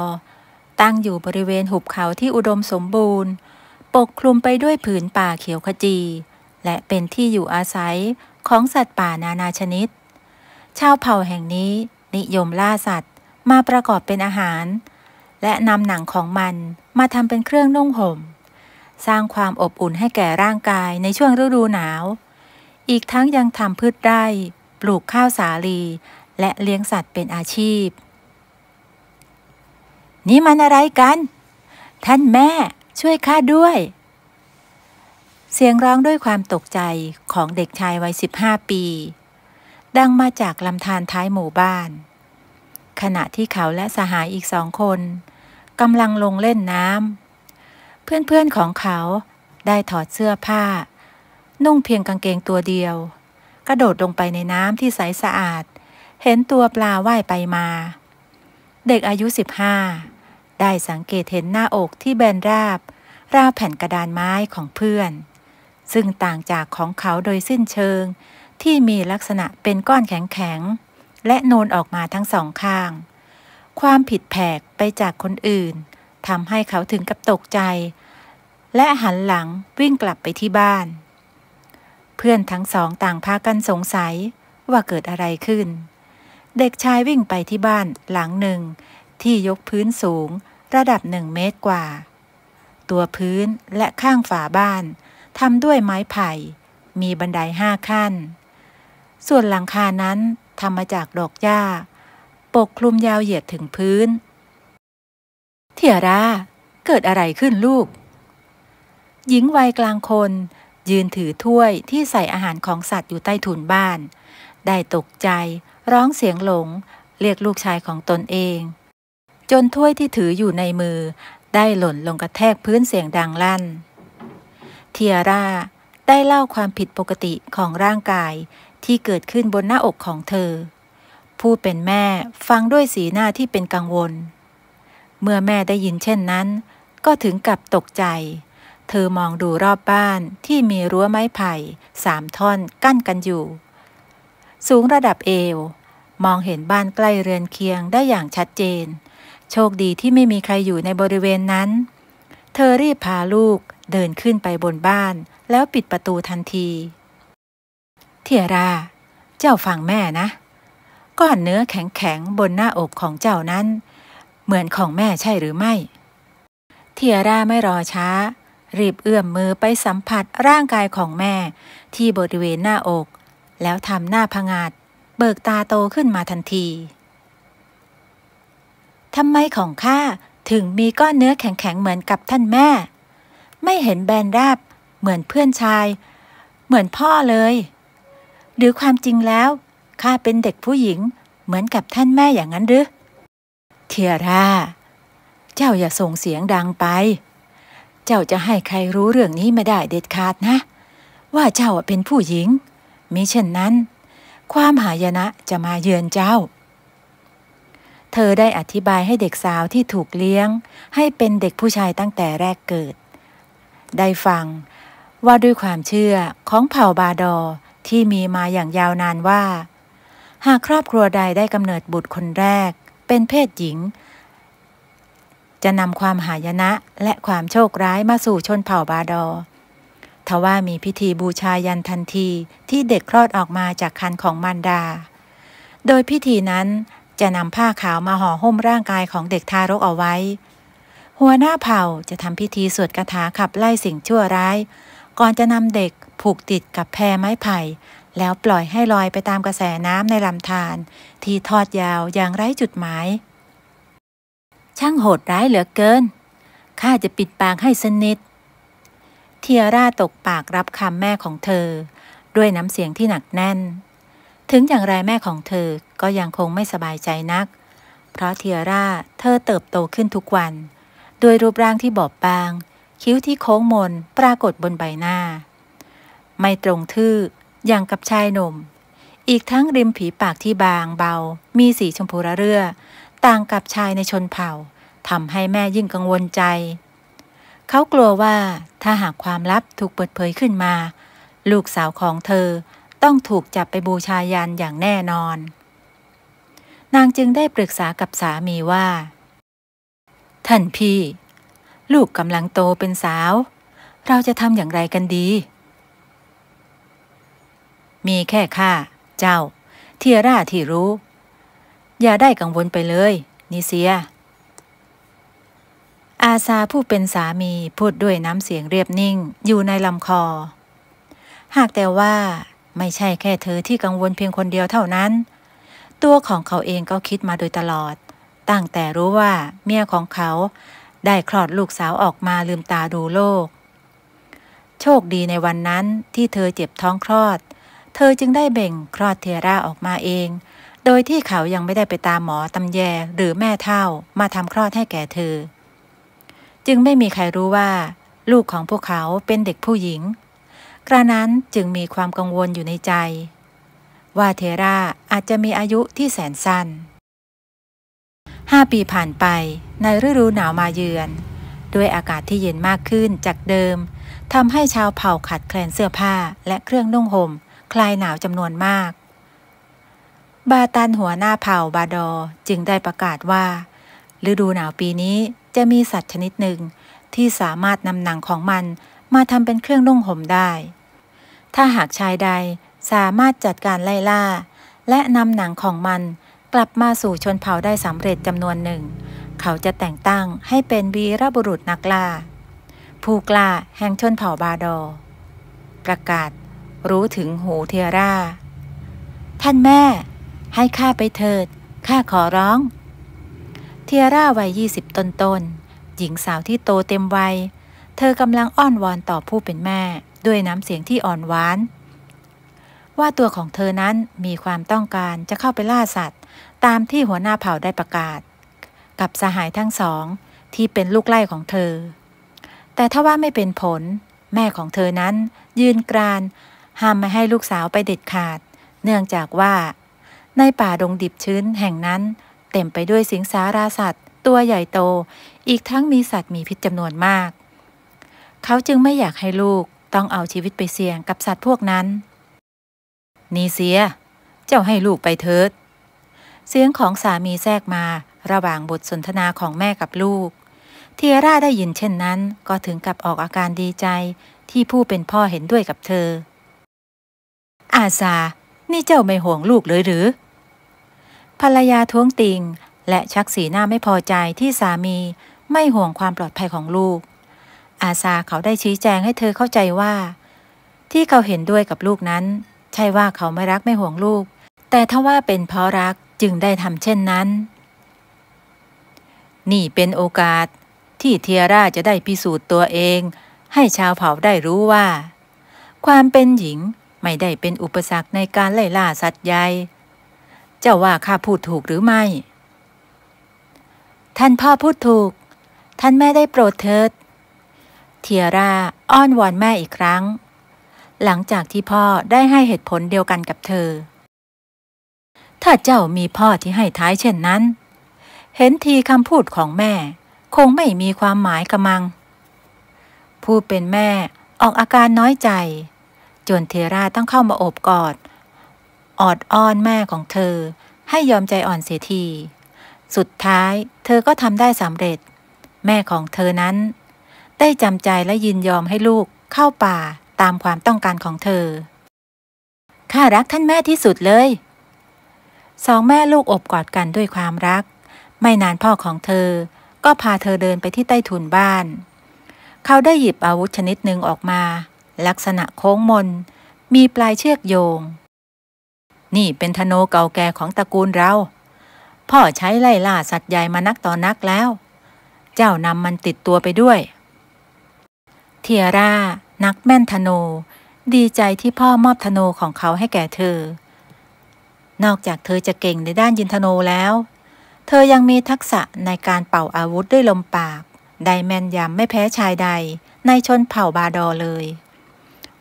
ตั้งอยู่บริเวณหุบเขาที่อุดมสมบูรณ์ ปกคลุมไปด้วยผืนป่าเขียวขจี และเป็นที่อยู่อาศัยของสัตว์ป่านานาชนิดชาวเผ่าแห่งนี้นิยมล่าสัตว์มาประกอบเป็นอาหาร และนำหนังของมันมาทำเป็นเครื่องนุ่งห่ม สร้างความอบอุ่นให้แก่ร่างกายในช่วงฤดูหนาว อีกทั้งยังทำพืชไร่ปลูกข้าวสาลี และเลี้ยงสัตว์เป็นอาชีพนี่มันอะไรกัน ท่านแม่ช่วยข้าด้วย เสียงร้องด้วยความตกใจของเด็กชายวัยสิบห้าปี ดังมาจากลำธารท้ายหมู่บ้าน ขณะที่เขาและสหายอีกสองคนกำลังลงเล่นน้ำ เพื่อนๆของเขาได้ถอดเสื้อผ้า นุ่งเพียงกางเกงตัวเดียว กระโดดลงไปในน้ำที่ใสสะอาด เห็นตัวปลาว่ายไปมา เด็กอายุสิบห้าได้สังเกตเห็นหน้าอกที่แบนราบ ราวแผ่นกระดานไม้ของเพื่อน ซึ่งต่างจากของเขาโดยสิ้นเชิง ที่มีลักษณะเป็นก้อนแข็งๆและโนนออกมาทั้งสองข้าง ความผิดแผกไปจากคนอื่นทำให้เขาถึงกับตกใจ และหันหลังวิ่งกลับไปที่บ้าน เพื่อนทั้งสองต่างพากันสงสัยว่าเกิดอะไรขึ้น เด็กชายวิ่งไปที่บ้านหลังหนึ่งที่ยกพื้นสูงระดับหนึ่งเมตรกว่า ตัวพื้นและข้างฝาบ้านทำด้วยไม้ไผ่ มีบันไดห้าขั้น ส่วนหลังคานั้นทำมาจากดอกหญ้า ปกคลุมยาวเหยียดถึงพื้น เทียรา เกิดอะไรขึ้นลูก หญิงวัยกลางคนยืนถือถ้วยที่ใส่อาหารของสัตว์อยู่ใต้ถุนบ้าน ได้ตกใจร้องเสียงหลง เรียกลูกชายของตนเองจนถ้วยที่ถืออยู่ในมือได้หล่นลงกระแทกพื้นเสียงดังลั่น เทียร่า ได้เล่าความผิดปกติของร่างกายที่เกิดขึ้นบนหน้าอกของเธอ ผู้เป็นแม่ฟังด้วยสีหน้าที่เป็นกังวล เมื่อแม่ได้ยินเช่นนั้น ก็ถึงกับตกใจ เธอมองดูรอบบ้านที่มีรั้วไม้ไผ่สามท่อนกั้นกันอยู่ สูงระดับเอวมองเห็นบ้านใกล้เรือนเคียงได้อย่างชัดเจนโชคดีที่ไม่มีใครอยู่ในบริเวณนั้น เธอรีบพาลูกเดินขึ้นไปบนบ้านแล้วปิดประตูทันที เทียรา เจ้าฟังแม่นะก้อนเนื้อแข็งๆบนหน้าอกของเจ้านั้น เหมือนของแม่ใช่หรือไม่ เทียราไม่รอช้า รีบเอื้อมมือไปสัมผัสร่างกายของแม่ที่บริเวณหน้าอก แล้วทำหน้าพงาด เบิกตาโตขึ้นมาทันทีทำไมของข้าถึงมีก้อนเนื้อแข็งๆ เหมือนกับท่านแม่ ไม่เห็นแบนราบเหมือนเพื่อนชาย เหมือนพ่อเลย หรือความจริงแล้วข้าเป็นเด็กผู้หญิงเหมือนกับท่านแม่อย่างนั้นหรือเทียร่าเจ้าอย่าส่งเสียงดังไป เจ้าจะให้ใครรู้เรื่องนี้ไม่ได้เด็ดขาดนะ ว่าเจ้าเป็นผู้หญิงมิเช่นนั้น ความหายนะจะมาเยือนเจ้าเธอได้อธิบายให้เด็กสาวที่ถูกเลี้ยง ให้เป็นเด็กผู้ชายตั้งแต่แรกเกิด ได้ฟังว่าด้วยความเชื่อของเผ่าบาดอที่มีมาอย่างยาวนานว่า หากครอบครัวใดได้กำเนิดบุตรคนแรกเป็นเพศหญิง จะนำความหายนะ และความโชคร้ายมาสู่ชนเผ่าบาดอ ทว่ามีพิธีบูชายันทันทีที่เด็กคลอดออกมาจากคันของมารดา โดยพิธีนั้นจะนำผ้าขาวมาห่อหุ้มร่างกายของเด็กทารกเอาไว้ หัวหน้าเผ่าจะทำพิธีสวดคาถาขับไล่สิ่งชั่วร้าย ก่อนจะนำเด็กผูกติดกับแพไม้ไผ่ แล้วปล่อยให้ลอยไปตามกระแสน้ำในลำธารที่ทอดยาวอย่างไร้จุดหมาย ช่างโหดร้ายเหลือเกินข้าจะปิดปากให้สนิทเทียร่าตกปากรับคำแม่ของเธอ ด้วยน้ำเสียงที่หนักแน่นถึงอย่างไรแม่ของเธอก็ยังคงไม่สบายใจนัก เพราะเทียร่าเธอเติบโตขึ้นทุกวัน ด้วยรูปร่างที่บอบบาง คิ้วที่โค้งมนปรากฏบนใบหน้า ไม่ตรงทื่ออย่างกับชายหนุ่ม อีกทั้งริมผีปากที่บางเบา มีสีชมพูระเรื่อ ต่างกับชายในชนเผ่าทำให้แม่ยิ่งกังวลใจ เขากลัวว่าถ้าหากความลับถูกเปิดเผยขึ้นมา ลูกสาวของเธอต้องถูกจับไปบูชายันอย่างแน่นอน นางจึงได้ปรึกษากับสามีว่า ท่านพี่ ลูกกำลังโตเป็นสาว เราจะทำอย่างไรกันดี มีแค่ข้า เจ้า เทียร่าที่รู้ อย่าได้กังวลไปเลย นิเซีย อาซาผู้เป็นสามีพูดด้วยน้ำเสียงเรียบนิ่งอยู่ในลำคอ หากแต่ว่าไม่ใช่แค่เธอที่กังวลเพียงคนเดียวเท่านั้น ตัวของเขาเองก็คิดมาโดยตลอด ตั้งแต่รู้ว่าเมียของเขาได้คลอดลูกสาวออกมาลืมตาดูโลก โชคดีในวันนั้นที่เธอเจ็บท้องคลอด เธอจึงได้เบ่งคลอดเทราออกมาเอง โดยที่เขายังไม่ได้ไปตามหมอตำแยหรือแม่เท่ามาทำคลอดให้แก่เธอ จึงไม่มีใครรู้ว่า ลูกของพวกเขาเป็นเด็กผู้หญิงระนั้น จึงมีความกังวลอยู่ในใจ ว่าเทราอาจจะมีอายุที่แสนสั้น ห้าปีผ่านไปในฤดูหนาวมาเยือน ด้วยอากาศที่เย็นมากขึ้นจากเดิมทำให้ชาวเผ่าขัดแคลนเสื้อผ้าและเครื่องนุ่งห่มคลายหนาวจำนวนมาก บาตันหัวหน้าเผ่าบาดอจึงได้ประกาศว่า ฤดูหนาวปีนี้จะมีสัตว์ชนิดหนึ่งที่สามารถนำหนังของมันมาทำเป็นเครื่องนุ่งห่มได้ถ้าหากชายใดสามารถจัดการไล่ล่า และนำหนังของมันกลับมาสู่ชนเผ่าได้สำเร็จจำนวนหนึ่ง เขาจะแต่งตั้งให้เป็นวีรบุรุษนักล่า ผู้กล้าแห่งชนเผ่าบาดอ ประกาศรู้ถึงหูเทียร่าท่านแม่ ให้ข้าไปเถิดข้าขอร้อง เทียร่าวัยยี่สิบต้นๆหญิงสาวที่โตเต็มวัยเธอกำลังอ้อนวอนต่อผู้เป็นแม่ด้วยน้ำเสียงที่อ่อนหวาน ว่าตัวของเธอนั้นมีความต้องการจะเข้าไปล่าสัตว์ ตามที่หัวหน้าเผ่าได้ประกาศ กับสหายทั้งสอง ที่เป็นลูกไล่ของเธอ แต่ถ้าว่าไม่เป็นผล แม่ของเธอนั้น ยืนกราน ห้ามไม่ให้ลูกสาวไปเด็ดขาด เนื่องจากว่า ในป่าดงดิบชื้นแห่งนั้น เต็มไปด้วยสิงสาราสัตว์ ตัวใหญ่โต อีกทั้งมีสัตว์มีพิษจำนวนมาก เขาจึงไม่อยากให้ลูกต้องเอาชีวิตไปเสี่ยงกับสัตว์พวกนั้น นี่เสีย เจ้าให้ลูกไปเถิด เสียงของสามีแทรกมา ระหว่างบทสนทนาของแม่กับลูก เทียร่าได้ยินเช่นนั้นก็ถึงกับออกอาการดีใจที่ผู้เป็นพ่อเห็นด้วยกับเธอ อาซานี่เจ้าไม่ห่วงลูกเลยหรือ ภรรยาท้วงติงและชักสีหน้าไม่พอใจที่สามีไม่ห่วงความปลอดภัยของลูกอาซาเขาได้ชี้แจงให้เธอเข้าใจว่า ที่เขาเห็นด้วยกับลูกนั้น ใช่ว่าเขาไม่รักไม่ห่วงลูก แต่ถ้าว่าเป็นเพราะรักจึงได้ทำเช่นนั้น นี่เป็นโอกาสที่เทียร่าจะได้พิสูจน์ตัวเอง ให้ชาวเผ่าได้รู้ว่า ความเป็นหญิงไม่ได้เป็นอุปสรรคในการไล่ล่าสัตว์ใหญ่ เจ้าว่าข้าพูดถูกหรือไม่ ท่านพ่อพูดถูก ท่านแม่ได้โปรดเถิดเทียร่าอ้อนวอนแม่อีกครั้ง หลังจากที่พ่อได้ให้เหตุผลเดียวกันกับเธอ ถ้าเจ้ามีพ่อที่ให้ท้ายเช่นนั้น เห็นทีคำพูดของแม่คงไม่มีความหมายกระมัง ผู้เป็นแม่ออกอาการน้อยใจ จนเทราต้องเข้ามาโอบกอดออดอ้อนแม่ของเธอให้ยอมใจอ่อนเสียที สุดท้ายเธอก็ทำได้สำเร็จ แม่ของเธอนั้นได้จำใจและยินยอมให้ลูกเข้าป่าตามความต้องการของเธอ ข้ารักท่านแม่ที่สุดเลย สองแม่ลูกอบกอดกันด้วยความรัก ไม่นานพ่อของเธอ ก็พาเธอเดินไปที่ใต้ถุนบ้าน เขาได้หยิบอาวุธชนิดหนึ่งออกมา ลักษณะโค้งมน มีปลายเชือกโยง นี่เป็นธนูเก่าแก่ของตระกูลเรา พ่อใช้ไล่ล่าสัตว์ใหญ่มานักต่อนักแล้ว เจ้านำมันติดตัวไปด้วยทียร่านักแม่นธนูดีใจที่พ่อมอบธนูของเขาให้แก่เธอ นอกจากเธอจะเก่งในด้านยินธนูแล้ว เธอยังมีทักษะในการเป่าอาวุธด้วยลมปาก ได้แม่นยำไม่แพ้ชายใดในชนเผ่าบาดอเลย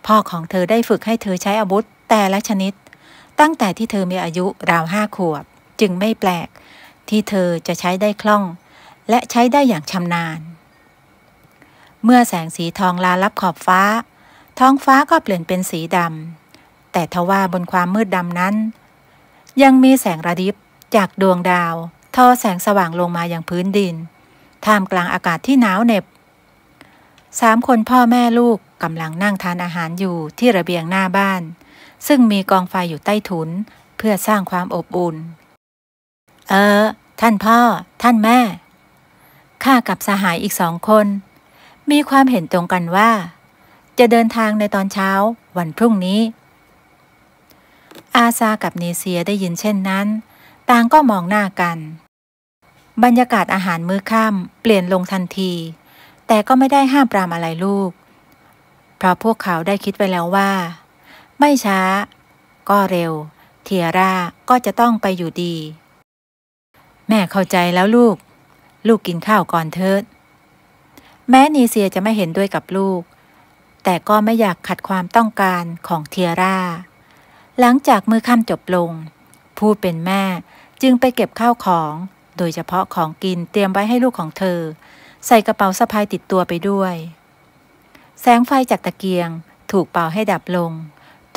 พ่อของเธอได้ฝึกให้เธอใช้อาวุธแต่ละชนิด ตั้งแต่ที่เธอมีอายุราวห้าขวบ จึงไม่แปลก ที่เธอจะใช้ได้คล่อง และใช้ได้อย่างชำนาญเมื่อแสงสีทองลาลับขอบฟ้า ท้องฟ้าก็เปลี่ยนเป็นสีดำแต่ทว่าบนความมืดดำนั้น ยังมีแสงระดิบจากดวงดาว ทอแสงสว่างลงมาอย่างพื้นดินท่ามกลางอากาศที่หนาวเหน็บสามคนพ่อแม่ลูกกำลังนั่งทานอาหารอยู่ที่ระเบียงหน้าบ้าน ซึ่งมีกองไฟอยู่ใต้ถุนเพื่อสร้างความอบอุ่น เออท่านพ่อ ท่านแม่ข้ากับสหายอีกสองคนมีความเห็นตรงกันว่า จะเดินทางในตอนเช้าวันพรุ่งนี้ อาซากับเนเซียได้ยินเช่นนั้น ต่างก็มองหน้ากัน บรรยากาศอาหารมื้อค่ำเปลี่ยนลงทันที แต่ก็ไม่ได้ห้ามปรามอะไรลูก เพราะพวกเขาได้คิดไว้แล้วว่า ไม่ช้าก็เร็ว เทียร่า ก็จะต้องไปอยู่ดี แม่เข้าใจแล้วลูก ลูกกินข้าวก่อนเถิดแม้นีเซียจะไม่เห็นด้วยกับลูก แต่ก็ไม่อยากขัดความต้องการของเทียร่าหลังจากมือค่ำจบลง ผู้เป็นแม่จึงไปเก็บข้าวของ โดยเฉพาะของกินเตรียมไว้ให้ลูกของเธอ ใส่กระเป๋าสะพายติดตัวไปด้วย แสงไฟจากตะเกียงถูกเป่าให้ดับลง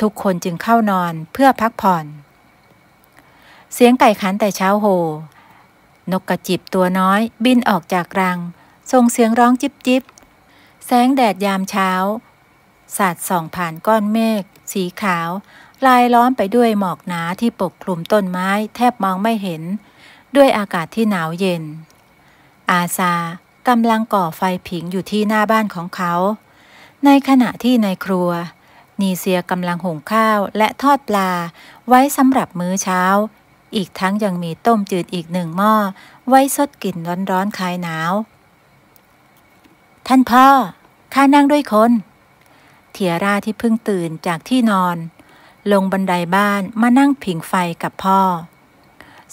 ทุกคนจึงเข้านอนเพื่อพักผ่อน เสียงไก่ขันแต่เช้าโห นกกระจิบตัวน้อยบินออกจากรังส่งเสียงร้องจิบจิบ แสงแดดยามเช้า สาดส่องผ่านก้อนเมฆสีขาว ลายล้อมไปด้วยหมอกหนาที่ปกคลุมต้นไม้แทบมองไม่เห็น ด้วยอากาศที่หนาวเย็น อาซากำลังก่อไฟผิงอยู่ที่หน้าบ้านของเขา ในขณะที่ในครัว นีเซียกำลังหุงข้าวและทอดปลาไว้สำหรับมื้อเช้า อีกทั้งยังมีต้มจืดอีกหนึ่งหม้อ ไว้สดกลิ่นร้อนๆคลายหนาวท่านพ่อข้านั่งด้วยคนเทียร่าที่เพิ่งตื่นจากที่นอน ลงบันไดบ้านมานั่งผิงไฟกับพ่อ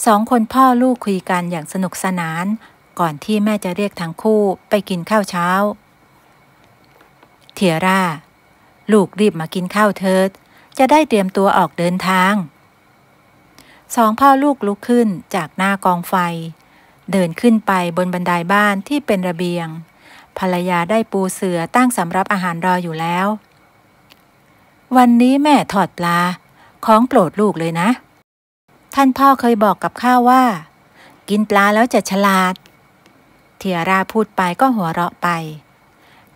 สองคนพ่อลูกคุยกันอย่างสนุกสนาน ก่อนที่แม่จะเรียกทั้งคู่ไปกินข้าวเช้าเทียร่า ลูกรีบมากินข้าวเถิด จะได้เตรียมตัวออกเดินทาง สองพ่อลูกลุกขึ้นจากหน้ากองไฟ เดินขึ้นไปบนบันไดบ้านที่เป็นระเบียงภรรยาได้ปูเสือตั้งสำรับอาหารรออยู่แล้ว วันนี้แม่ถอดปลา ของโปรดลูกเลยนะ ท่านพ่อเคยบอกกับข้าว่า กินปลาแล้วจะฉลาด เทียราพูดไปก็หัวเราะไป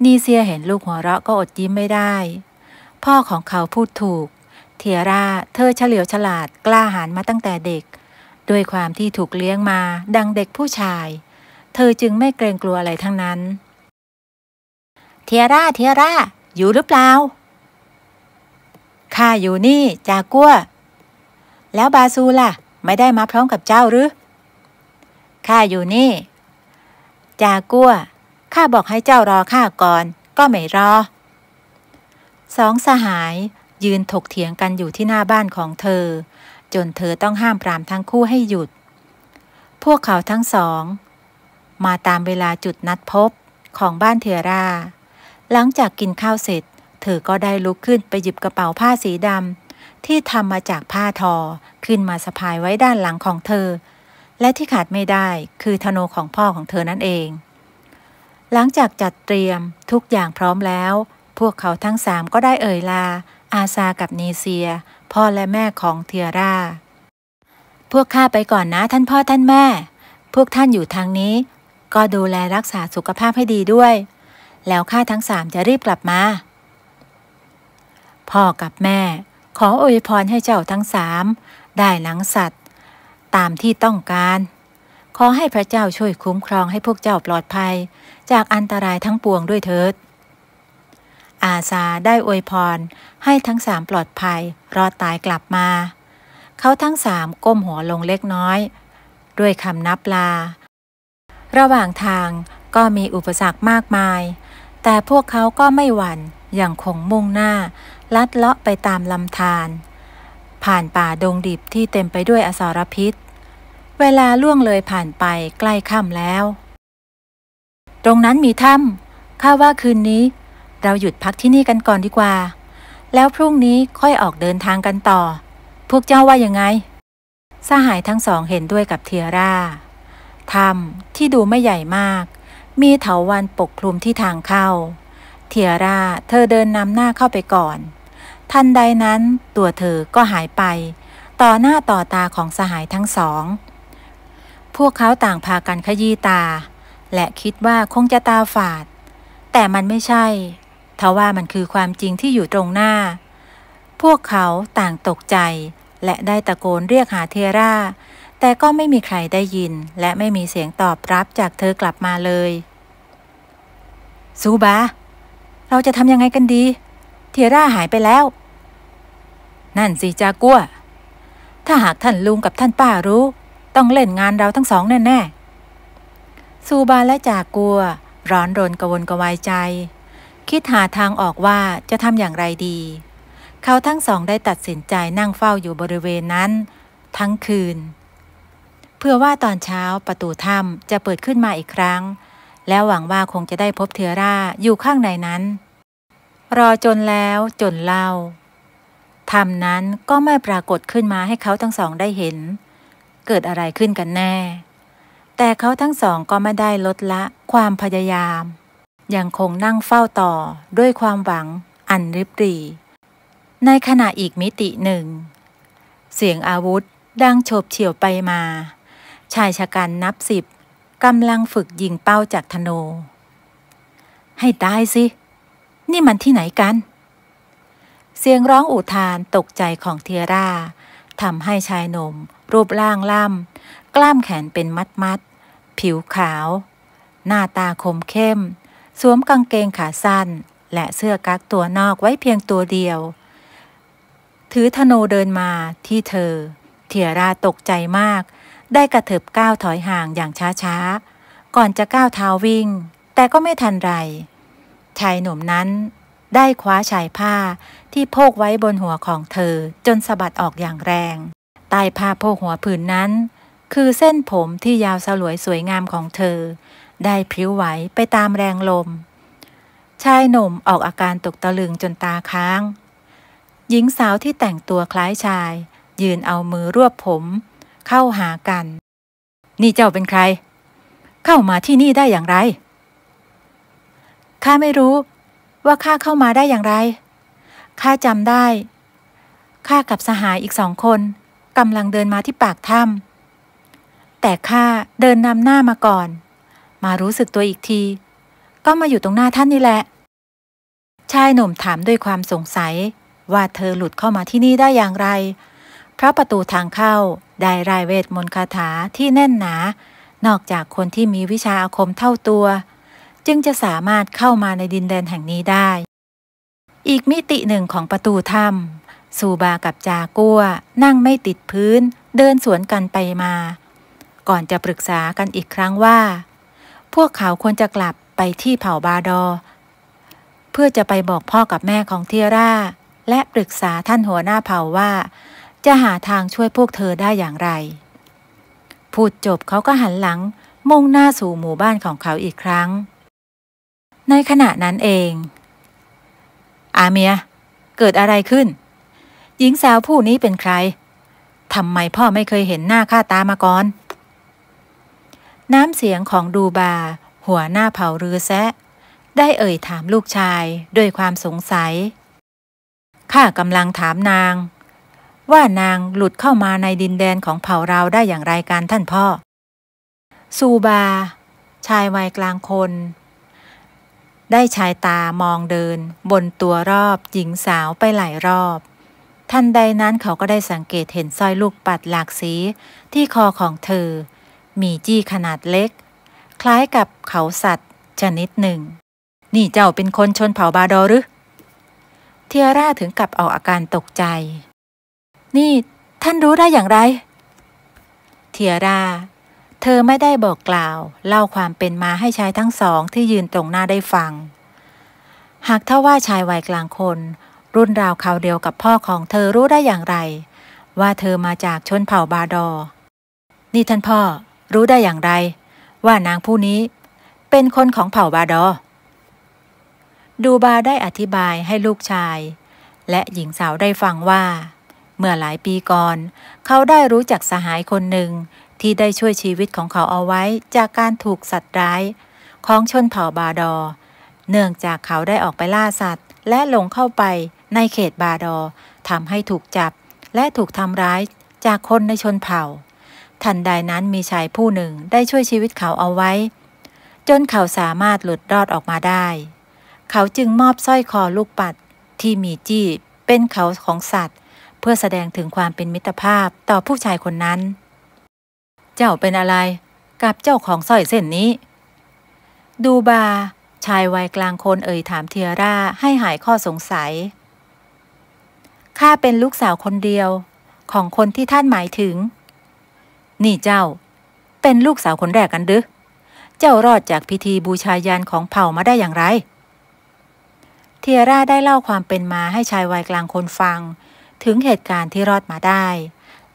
นีเซียเห็นลูกหัวเราะก็อดยิ้มไม่ได้ พ่อของเขาพูดถูก เทียราเธอเฉลียวฉลาดกล้าหาญมาตั้งแต่เด็ก ด้วยความที่ถูกเลี้ยงมาดังเด็กผู้ชาย เธอจึงไม่เกรงกลัวอะไรทั้งนั้นเทียร่าเทียร่า อยู่หรือเปล่า ข้าอยู่นี่ จากัวแล้วบาซูล่ะ ไม่ได้มาพร้อมกับเจ้าหรือ ข้าอยู่นี่ จากัวข้าบอกให้เจ้ารอข้าก่อน ก็ไม่รอ สองสหาย ยืนถกเถียงกันอยู่ที่หน้าบ้านของเธอ จนเธอต้องห้ามปรามทั้งคู่ให้หยุด พวกเขาทั้งสอง มาตามเวลาจุดนัดพบของบ้านเทอราหลังจากกินข้าวเสร็จเธอก็ได้ลุกขึ้นไปหยิบกระเป๋าผ้าสีดำ ที่ทำมาจากผ้าทอขึ้นมาสะพายไว้ด้านหลังของเธอ และที่ขาดไม่ได้คือธนูของพ่อของเธอนั่นเอง หลังจากจัดเตรียมทุกอย่างพร้อมแล้ว พวกเขาทั้งสามก็ได้เอ่ยลา อาซากับนีเซีย พ่อและแม่ของเทียร่าพวกข้าไปก่อนนะท่านพ่อท่านแม่ พวกท่านอยู่ทางนี้ ก็ดูแลรักษาสุขภาพให้ดีด้วยแล้วข้าทั้งสามจะรีบกลับมา พ่อกับแม่ ขออวยพรให้เจ้าทั้งสามได้หลังสัตว์ ตามที่ต้องการ ขอให้พระเจ้าช่วยคุ้มครองให้พวกเจ้าปลอดภัย จากอันตรายทั้งปวงด้วยเถิด อาซาได้อวยพรให้ทั้งสามปลอดภัย รอดตายกลับมา เขาทั้งสามก้มหัวลงเล็กน้อย ด้วยคำนับลา ระหว่างทางก็มีอุปสรรคมากมายแต่พวกเขาก็ไม่หวัน่นอย่างคงมุ่งหน้า ลัดเลาะไปตามลำธารผ่านป่าดงดิบที่เต็มไปด้วยอสรพิษ เวลาล่วงเลยผ่านไปใกล้ค่ำแล้ว ตรงนั้นมีถ้ำข้าว่าคืนนี้เราหยุดพักที่นี่กันก่อนดีกว่า แล้วพรุ่งนี้ค่อยออกเดินทางกันต่อ พวกเจ้าว่ายังไง สหายทั้งสองเห็นด้วยกับเทียร่าถ้ำที่ดูไม่ใหญ่มากมีเถาวันปกคลุมที่ทางเข้า เทียร่าเธอเดินนำหน้าเข้าไปก่อนทันใดนั้นตัวเธอก็หายไป ต่อหน้าต่อตาของสหายทั้งสอง พวกเขาต่างพากันขยี้ตา และคิดว่าคงจะตาฝาด แต่มันไม่ใช่ ทว่ามันคือความจริงที่อยู่ตรงหน้า พวกเขาต่างตกใจและได้ตะโกนเรียกหาเทราแต่ก็ไม่มีใครได้ยินและไม่มีเสียงตอบรับจากเธอกลับมาเลย ซูบา เราจะทำยังไงกันดี เทียร่าหายไปแล้ว นั่นสิจากัว ถ้าหากท่านลุงกับท่านป้ารู้ ต้องเล่นงานเราทั้งสองแน่แน่ซูบาและจากัวร้อนรนกระวนกระวายใจ คิดหาทางออกว่าจะทำอย่างไรดี เขาทั้งสองได้ตัดสินใจนั่งเฝ้าอยู่บริเวณนั้น ทั้งคืนพื่อว่าตอนเช้าประตูถ้ำจะเปิดขึ้นมาอีกครั้ง แล้วหวังว่าคงจะได้พบเทอราอยู่ข้างในนั้น รอจนแล้วจนเล่าถ้ำนั้นก็ไม่ปรากฏขึ้นมาให้เขาทั้งสองได้เห็น เกิดอะไรขึ้นกันแน่ แต่เขาทั้งสองก็ไม่ได้ลดละความพยายาม ยังคงนั่งเฝ้าต่อด้วยความหวังอันริบหรี่ในขณะอีกมิติหนึ่ง เสียงอาวุธดังโฉบเฉี่ยวไปมาชายชะกันนับสิบกำลังฝึกยิงเป้าจากธนูให้ตายสิ นี่มันที่ไหนกัน เสียงร้องอุทานตกใจของเทียร่าทำให้ชายหนุ่มรูปร่างล่ำกล้ามแขนเป็นมัดมัด ผิวขาว หน้าตาคมเข้ม สวมกางเกงขาสั้น และเสื้อกั๊กตัวนอกไว้เพียงตัวเดียว ถือธนูเดินมาที่เธอ เทียราตกใจมากได้กระเถิบก้าวถอยห่างอย่างช้า ๆ ก่อนจะก้าวเท้าวิ่ง แต่ก็ไม่ทันไร ชายหนุ่มนั้นได้คว้าชายผ้าที่โพกไว้บนหัวของเธอจนสะบัดออกอย่างแรง ใต้ผ้าโพกหัวผืนนั้น คือเส้นผมที่ยาวสลวยสวยงามของเธอ ได้พลิ้วไหวไปตามแรงลม ชายหนุ่มออกอาการตกตะลึงจนตาค้าง หญิงสาวที่แต่งตัวคล้ายชาย ยืนเอามือรวบผมเข้าหากัน นี่เจ้าเป็นใคร เข้ามาที่นี่ได้อย่างไร ข้าไม่รู้ ว่าข้าเข้ามาได้อย่างไร ข้าจำได้ ข้ากับสหายอีกสองคนกำลังเดินมาที่ปากถ้ำแต่ข้าเดินนำหน้ามาก่อน มารู้สึกตัวอีกที ก็มาอยู่ตรงหน้าท่านนี่แหละ ชายหนุ่มถามด้วยความสงสัย ว่าเธอหลุดเข้ามาที่นี่ได้อย่างไรเพราะประตูทางเข้าได้รายเวทมนต์คาถาที่แน่นหนา นอกจากคนที่มีวิชาอาคมเท่าตัว จึงจะสามารถเข้ามาในดินแดนแห่งนี้ได้ อีกมิติหนึ่งของประตูถ้ำสูบากับจากัวนั่งไม่ติดพื้นเดินสวนกันไปมา ก่อนจะปรึกษากันอีกครั้งว่า พวกเขาควรจะกลับไปที่เผ่าบาดอ เพื่อจะไปบอกพ่อกับแม่ของเทียร่าและปรึกษาท่านหัวหน้าเผ่าว่าจะหาทางช่วยพวกเธอได้อย่างไร พูดจบเขาก็หันหลังมุ่งหน้าสู่หมู่บ้านของเขาอีกครั้ง ในขณะนั้นเองอาเมีย เกิดอะไรขึ้น หญิงสาวผู้นี้เป็นใครทำไมพ่อไม่เคยเห็นหน้าค่าตามาก่อน น้ำเสียงของดูบาหัวหน้าเผ่ารือแซะ ได้เอ่ยถามลูกชายด้วยความสงสัย ข้ากำลังถามนางว่านางหลุดเข้ามาในดินแดนของเผ่าเราได้อย่างไรการท่านพ่อซูบา ชายวัยกลางคน ได้ชายตามองเดิน บนตัวรอบหญิงสาวไปหลายรอบ ท่านใดนั้นเขาก็ได้สังเกตเห็นสร้อยลูกปัดหลากสีที่คอของเธอ มีจี้ขนาดเล็ก คล้ายกับเขาสัตว์ชนิดหนึ่ง นี่เจ้าเป็นคนชนเผ่าบาดอหรือเทียร่าถึงกับออกอาการตกใจนี่ท่านรู้ได้อย่างไรเทียรา เธอไม่ได้บอกกล่าว เล่าความเป็นมาให้ชายทั้งสองที่ยืนตรงหน้าได้ฟัง หากท่าว่าชายวัยกลางคน รุ่นราวเขาเดียวกับพ่อของเธอรู้ได้อย่างไร ว่าเธอมาจากชนเผ่าบาดอ นี่ท่านพ่อรู้ได้อย่างไร ว่านางผู้นี้ เป็นคนของเผ่าบาดอ ดูบาได้อธิบายให้ลูกชาย และหญิงสาวได้ฟังว่าเมื่อหลายปีก่อน เขาได้รู้จักสหายคนหนึ่งที่ได้ช่วยชีวิตของเขาเอาไว้ จากการถูกสัตว์ร้าย ของชนเผ่าบาดอ เนื่องจากเขาได้ออกไปล่าสัตว์ และหลงเข้าไปในเขตบาดอทำให้ถูกจับและถูกทำร้ายจากคนในชนเผ่า ทันใดนั้นมีชายผู้หนึ่งได้ช่วยชีวิตเขาเอาไว้ จนเขาสามารถหลุดรอดออกมาได้ เขาจึงมอบสร้อยคอลูกปัดที่มีจี้เป็นเขาของสัตว์เพื่อแสดงถึงความเป็นมิตรภาพต่อผู้ชายคนนั้น เจ้าเป็นอะไรกับเจ้าของสร้อยเส้นนี้ ดูบา ชายวัยกลางคนเอ่ย ถามเทียร่าให้หายข้อสงสัย ข้าเป็นลูกสาวคนเดียวของคนที่ท่านหมายถึง นี่เจ้า เป็นลูกสาวคนแรกกันดึก เจ้ารอดจากพิธีบูชายันของเผ่ามาได้อย่างไร เทียร่าได้เล่าความเป็นมาให้ชายวัยกลางคนฟังถึงเหตุการณ์ที่รอดมาได้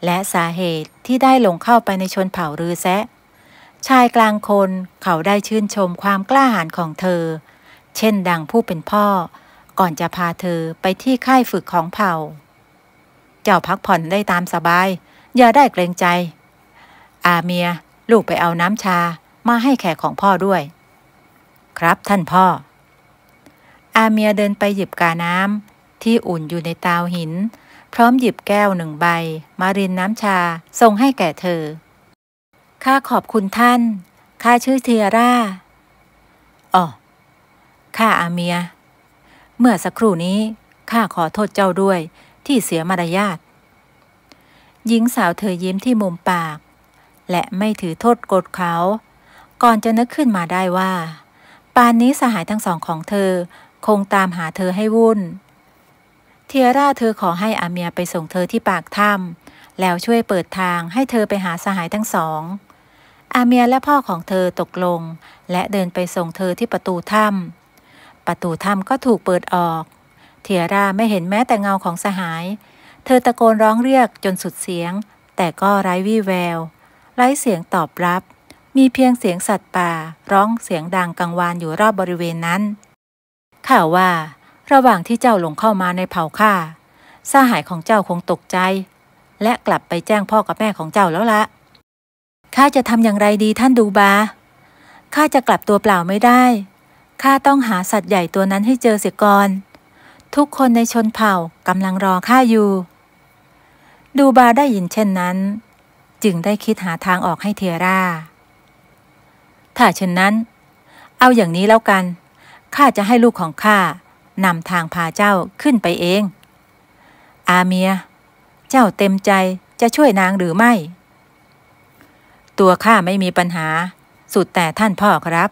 และสาเหตุที่ได้ลงเข้าไปในชนเผ่ารือแซะชายกลางคนเขาได้ชื่นชมความกล้าหาญของเธอ เช่นดังผู้เป็นพ่อ ก่อนจะพาเธอไปที่ค่ายฝึกของเผ่า เจ้าพักผ่อนได้ตามสบาย อย่าได้เกรงใจ อาเมียลูกไปเอาน้ำชามาให้แขกของพ่อด้วย ครับท่านพ่อ อาเมียเดินไปหยิบกาน้ำที่อุ่นอยู่ในเตาหินพร้อมหยิบแก้วหนึ่งใบมารินน้ำชาส่งให้แก่เธอ ข้าขอบคุณท่าน ข้าชื่อเทียร่า อ๋อ ข้าอาเมีย เมื่อสักครู่นี้ ข้าขอโทษเจ้าด้วยที่เสียมารยาท หญิงสาวเธอยิ้มที่มุมปาก และไม่ถือโทษกดเขา ก่อนจะนึกขึ้นมาได้ว่า ปานนี้สหายทั้งสองของเธอคงตามหาเธอให้วุ่นเทียร่าเธอขอให้อาเมียไปส่งเธอที่ปากถ้ำแล้วช่วยเปิดทางให้เธอไปหาสหายทั้งสอง อาเมียและพ่อของเธอตกลงและเดินไปส่งเธอที่ประตูถ้ำประตูถ้ำก็ถูกเปิดออก เทียร่าไม่เห็นแม้แต่เงาของสหาย เธอตะโกนร้องเรียกจนสุดเสียง แต่ก็ไร้วี่แววไร้เสียงตอบรับ มีเพียงเสียงสัตว์ป่าร้องเสียงดังกังวานอยู่รอบบริเวณนั้นข่าวว่าระหว่างที่เจ้าหลงเข้ามาในเผ่าข้าสาหายของเจ้าคงตกใจ และกลับไปแจ้งพ่อกับแม่ของเจ้าแล้วละข้าจะทำอย่างไรดีท่านดูบา ข้าจะกลับตัวเปล่าไม่ได้ ข้าต้องหาสัตว์ใหญ่ตัวนั้นให้เจอเสียก่อน ทุกคนในชนเผ่ากำลังรอข้าอยู่ ดูบาได้ยินเช่นนั้น จึงได้คิดหาทางออกให้เทียร่าถ้าเช่นนั้น เอาอย่างนี้แล้วกัน ข้าจะให้ลูกของข้านำทางพาเจ้าขึ้นไปเอง อาเมีย เจ้าเต็มใจจะช่วยนางหรือไม่ ตัวข้าไม่มีปัญหา สุดแต่ท่านพ่อครับ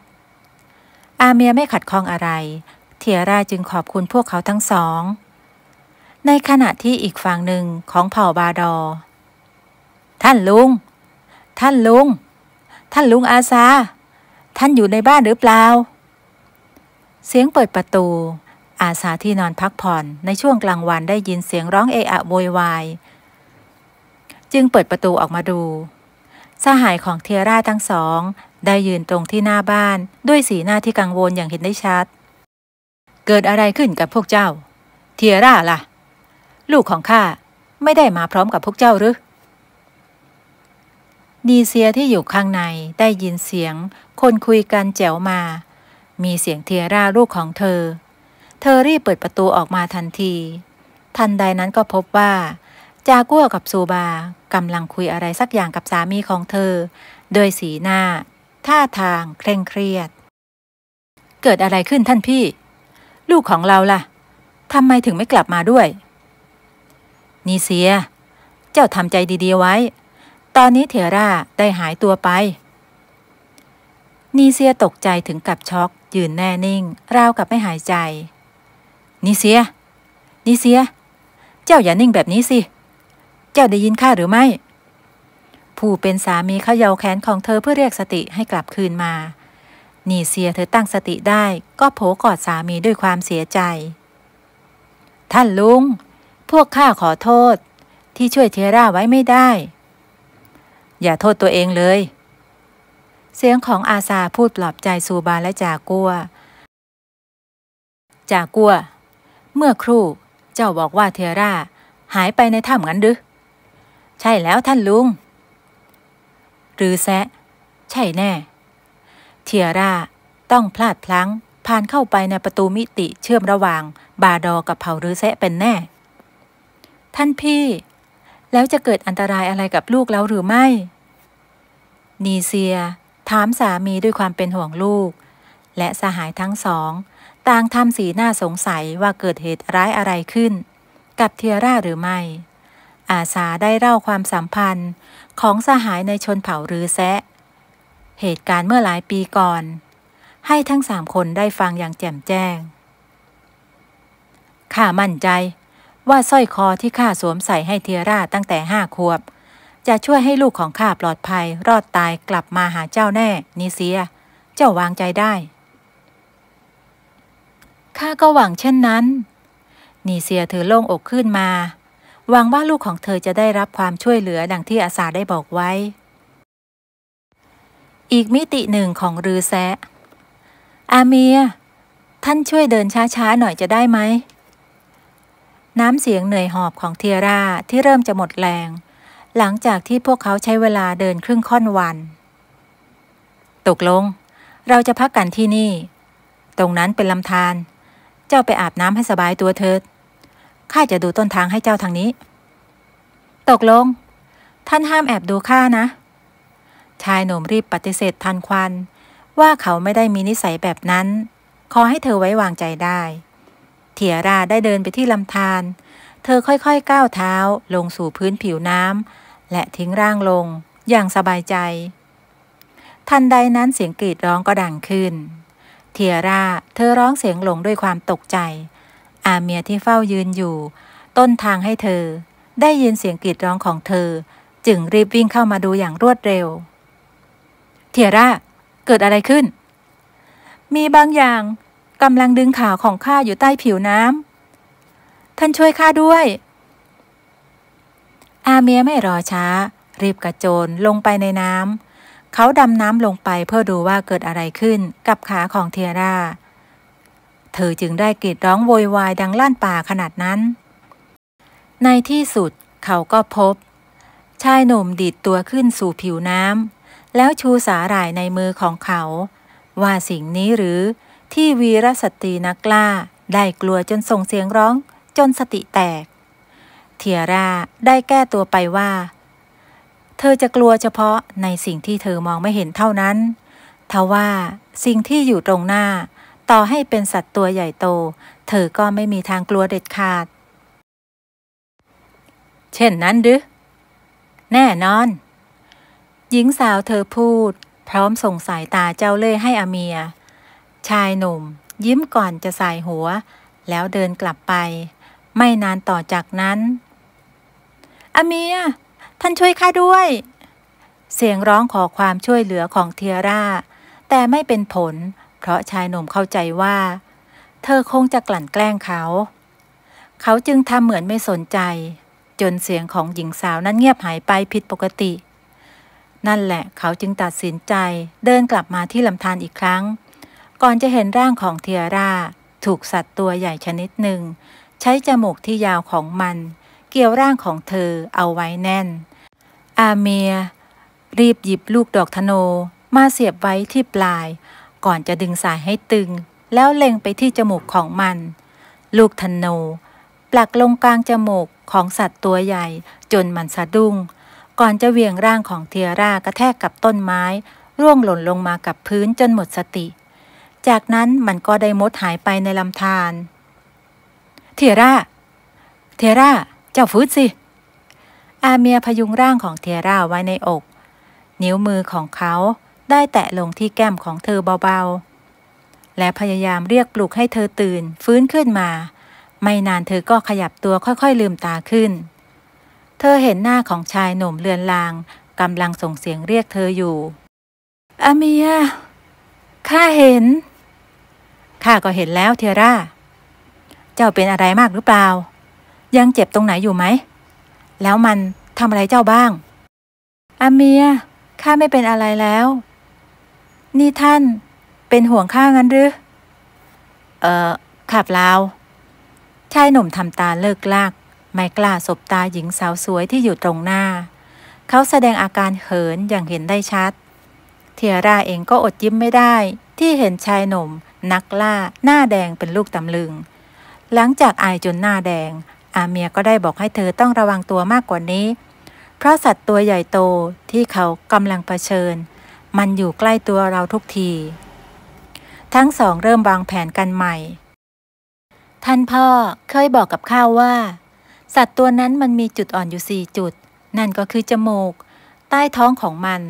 อาเมียไม่ขัดข้องอะไร เทียร่าจึงขอบคุณพวกเขาทั้งสอง ในขณะที่อีกฝั่งหนึ่งของเผ่าบาดอ ท่านลุง ท่านลุง ท่านลุงอาซา ท่านอยู่ในบ้านหรือเปล่า เสียงเปิดประตูอาสาที่นอนพักผ่อนในช่วงกลางวันได้ยินเสียงร้องเอะอะโวยวายจึงเปิดประตูออกมาดู สหายของเทียร่าทั้งสอง ได้ยืนตรงที่หน้าบ้านด้วยสีหน้าที่กังวลอย่างเห็นได้ชัด เกิดอะไรขึ้นกับพวกเจ้า เทียร่าล่ะ ลูกของข้าไม่ได้มาพร้อมกับพวกเจ้าหรือนีเซียที่อยู่ข้างในได้ยินเสียง คนคุยกันแจ๋วมา มีเสียงเทียร่าลูกของเธอเธอรีบเปิดประตูออกมาทันที ทันใดนั้นก็พบว่า จากัวกับซูบากำลังคุยอะไรสักอย่างกับสามีของเธอ โดยสีหน้าท่าทางเคร่งเครียด เกิดอะไรขึ้นท่านพี่ ลูกของเราล่ะ ทำไมถึงไม่กลับมาด้วย นีเซีย เจ้าทำใจดีๆไว้ ตอนนี้เทราได้หายตัวไป นีเซียตกใจถึงกับช็อกยืนแน่นิ่งราวกับไม่หายใจนิเซีย นิเซีย เจ้าอย่านิ่งแบบนี้สิ เจ้าได้ยินข้าหรือไม่ ผู้เป็นสามีเขาย่าแขนของเธอเพื่อเรียกสติให้กลับคืนมานีเซียเธอตั้งสติได้ก็โผกอดสามีด้วยความเสียใจ ท่านลุง พวกข้าขอโทษ ที่ช่วยเทร่าไว้ไม่ได้ อย่าโทษตัวเองเลย เสียงของอาซาพูดปลอบใจซูบาและจากัว จากัวเมื่อครู่เจ้าบอกว่าเทีรา หายไปในถ้ำงั้นหรือใช่แล้วท่านลุงหรือแซะใช่แน่ เทียร่าต้องพลาดพลั้งผ่านเข้าไปในประตูมิติเชื่อมระหว่าง บาดอกับเผารือแซะเป็นแน่ ท่านพี่ แล้วจะเกิดอันตรายอะไรกับลูกแล้วหรือไม่ นีเซียถามสามีด้วยความเป็นห่วงลูก และสหายทั้งสองต่างทำสีหน้าสงสัยว่าเกิดเหตุร้ายอะไรขึ้น กับเทียร่าหรือไม่ อาสาได้เล่าความสัมพันธ์ของสหายในชนเผ่ารือแซะเหตุการณ์เมื่อหลายปีก่อน ให้ทั้งสามคนได้ฟังอย่างแจ่มแจ้ง ข้ามั่นใจว่าสร้อยคอที่ข้าสวมใส่ให้เทียร่าตั้งแต่ห้าขวบ จะช่วยให้ลูกของข้าปลอดภัยรอดตายกลับมาหาเจ้าแน่นิเซีย เจ้าวางใจได้ข้าก็หวังเช่นนั้น นีเซียถือโล่งอกขึ้นมาหวังว่าลูกของเธอจะได้รับความช่วยเหลือดังที่อาสาได้บอกไว้ อีกมิติหนึ่งของรือแซะ อาเมีย ท่านช่วยเดินช้าๆหน่อยจะได้ไหม น้ำเสียงเหนื่อยหอบของเทียร่าที่เริ่มจะหมดแรง หลังจากที่พวกเขาใช้เวลาเดินครึ่งค่อนวัน ตกลง เราจะพักกันที่นี่ ตรงนั้นเป็นลำธารเจ้าไปอาบน้ำให้สบายตัวเถิดข้าจะดูต้นทางให้เจ้าทางนี้ ตกลง ท่านห้ามแอบดูข้านะ ชายหนุ่มรีบปฏิเสธทันควันว่าเขาไม่ได้มีนิสัยแบบนั้น ขอให้เธอไว้วางใจได้ เถียราได้เดินไปที่ลำธาร เธอค่อยๆ ก้าวเท้า ลงสู่พื้นผิวน้ำและทิ้งร่างลงอย่างสบายใจ ทันใดนั้นเสียงกรีดร้องก็ดังขึ้นเทียร่า เธอร้องเสียงหลงด้วยความตกใจ อาเมียที่เฝ้ายืนอยู่ ต้นทางให้เธอ ได้ยินเสียงกรีดร้องของเธอ จึงรีบวิ่งเข้ามาดูอย่างรวดเร็ว เทียร่า เกิดอะไรขึ้น มีบางอย่างกำลังดึงขาของข้าอยู่ใต้ผิวน้ำท่านช่วยข้าด้วย อาเมียไม่รอช้า รีบกระโจนลงไปในน้ำเขาดำน้ำลงไปเพื่อดูว่าเกิดอะไรขึ้นกับขาของเทียร่า เธอจึงได้กรีดร้องโวยวายดังลั่นป่าขนาดนั้น ในที่สุดเขาก็พบชายหนุ่มดีดตัวขึ้นสู่ผิวน้ำแล้วชูสาหร่ายในมือของเขา ว่าสิ่งนี้หรือที่วีรสตรีนักล่าได้กลัวจนส่งเสียงร้องจนสติแตก เทียร่าได้แก้ตัวไปว่าเธอจะกลัวเฉพาะในสิ่งที่เธอมองไม่เห็นเท่านั้นทว่าสิ่งที่อยู่ตรงหน้า ต่อให้เป็นสัตว์ตัวใหญ่โต เธอก็ไม่มีทางกลัวเด็ดขาด เช่นนั้นดรือแน่นอน หญิงสาวเธอพูด พร้อมส่งสายตาเจ้าเล่ให้อเมีย ชายหนุ่ม ยิ้มก่อนจะสายหัว แล้วเดินกลับไป ไม่นานต่อจากนั้น อเมียท่านช่วยข้าด้วย เสียงร้องขอความช่วยเหลือของเทียร่าแต่ไม่เป็นผล เพราะชายหนุ่มเข้าใจว่า เธอคงจะกลั่นแกล้งเขา เขาจึงทำเหมือนไม่สนใจ จนเสียงของหญิงสาวนั้นเงียบหายไปผิดปกติ นั่นแหละเขาจึงตัดสินใจเดินกลับมาที่ลำธารอีกครั้ง ก่อนจะเห็นร่างของเทียร่าถูกสัตว์ตัวใหญ่ชนิดหนึ่ง ใช้จมูกที่ยาวของมันเกี่ยวร่างของเธอเอาไว้แน่น อาเมีย รีบหยิบลูกดอกธโนมาเสียบไว้ที่ปลาย ก่อนจะดึงสายให้ตึง แล้วเล็งไปที่จมูกของมัน ลูกธโนปลักลงกลางจมูกของสัตว์ตัวใหญ่ จนมันสะดุ้ง ก่อนจะเวียงร่างของเทียร่ากระแทกกับต้นไม้ ร่วงหล่นลงมากับพื้นจนหมดสติ จากนั้นมันก็ได้มดหายไปในลำธาร เทียร่าเทียร่าจ้าฟื้นสิอาเมียพยุงร่างของเทียร่าไว้ในอก นิ้วมือของเขาได้แตะลงที่แก้มของเธอเบาๆ และพยายามเรียกปลุกให้เธอตื่นฟื้นขึ้นมา ไม่นานเธอก็ขยับตัวค่อยๆลืมตาขึ้น เธอเห็นหน้าของชายหนุ่มเลือนลางกำลังส่งเสียงเรียกเธออยู่ อาเมียข้าเห็น ข้าก็เห็นแล้วเทียร่าเจ้าเป็นอะไรมากหรือเปล่ายังเจ็บตรงไหนอยู่ไหม แล้วมันทำอะไรเจ้าบ้างอาเมียข้าไม่เป็นอะไรแล้ว นี่ท่านเป็นห่วงข้างั้นหรือเอ่อ ขับลาว ชายหนุ่มทำตาเลิกลาก ไม่กล้าสบตาหญิงสาวสวยที่อยู่ตรงหน้า เขาแสดงอาการเขินอย่างเห็นได้ชัดเทียราเองก็อดยิ้มไม่ได้ ที่เห็นชายหนุ่ม นักล่า หน้าแดงเป็นลูกตำลึง หลังจากอายจนหน้าแดงอาเมียก็ได้บอกให้เธอต้องระวังตัวมากกว่านี้ เพราะสัตว์ตัวใหญ่โตที่เขากำลังเผชิญ มันอยู่ใกล้ตัวเราทุกที ทั้งสอง เริ่มวางแผนกันใหม่ ท่านพ่อเคยบอกกับข้าวว่า สัตว์ตัวนั้นมันมีจุดอ่อนอยู่สี่จุด นั่นก็คือจมูกใต้ท้องของมัน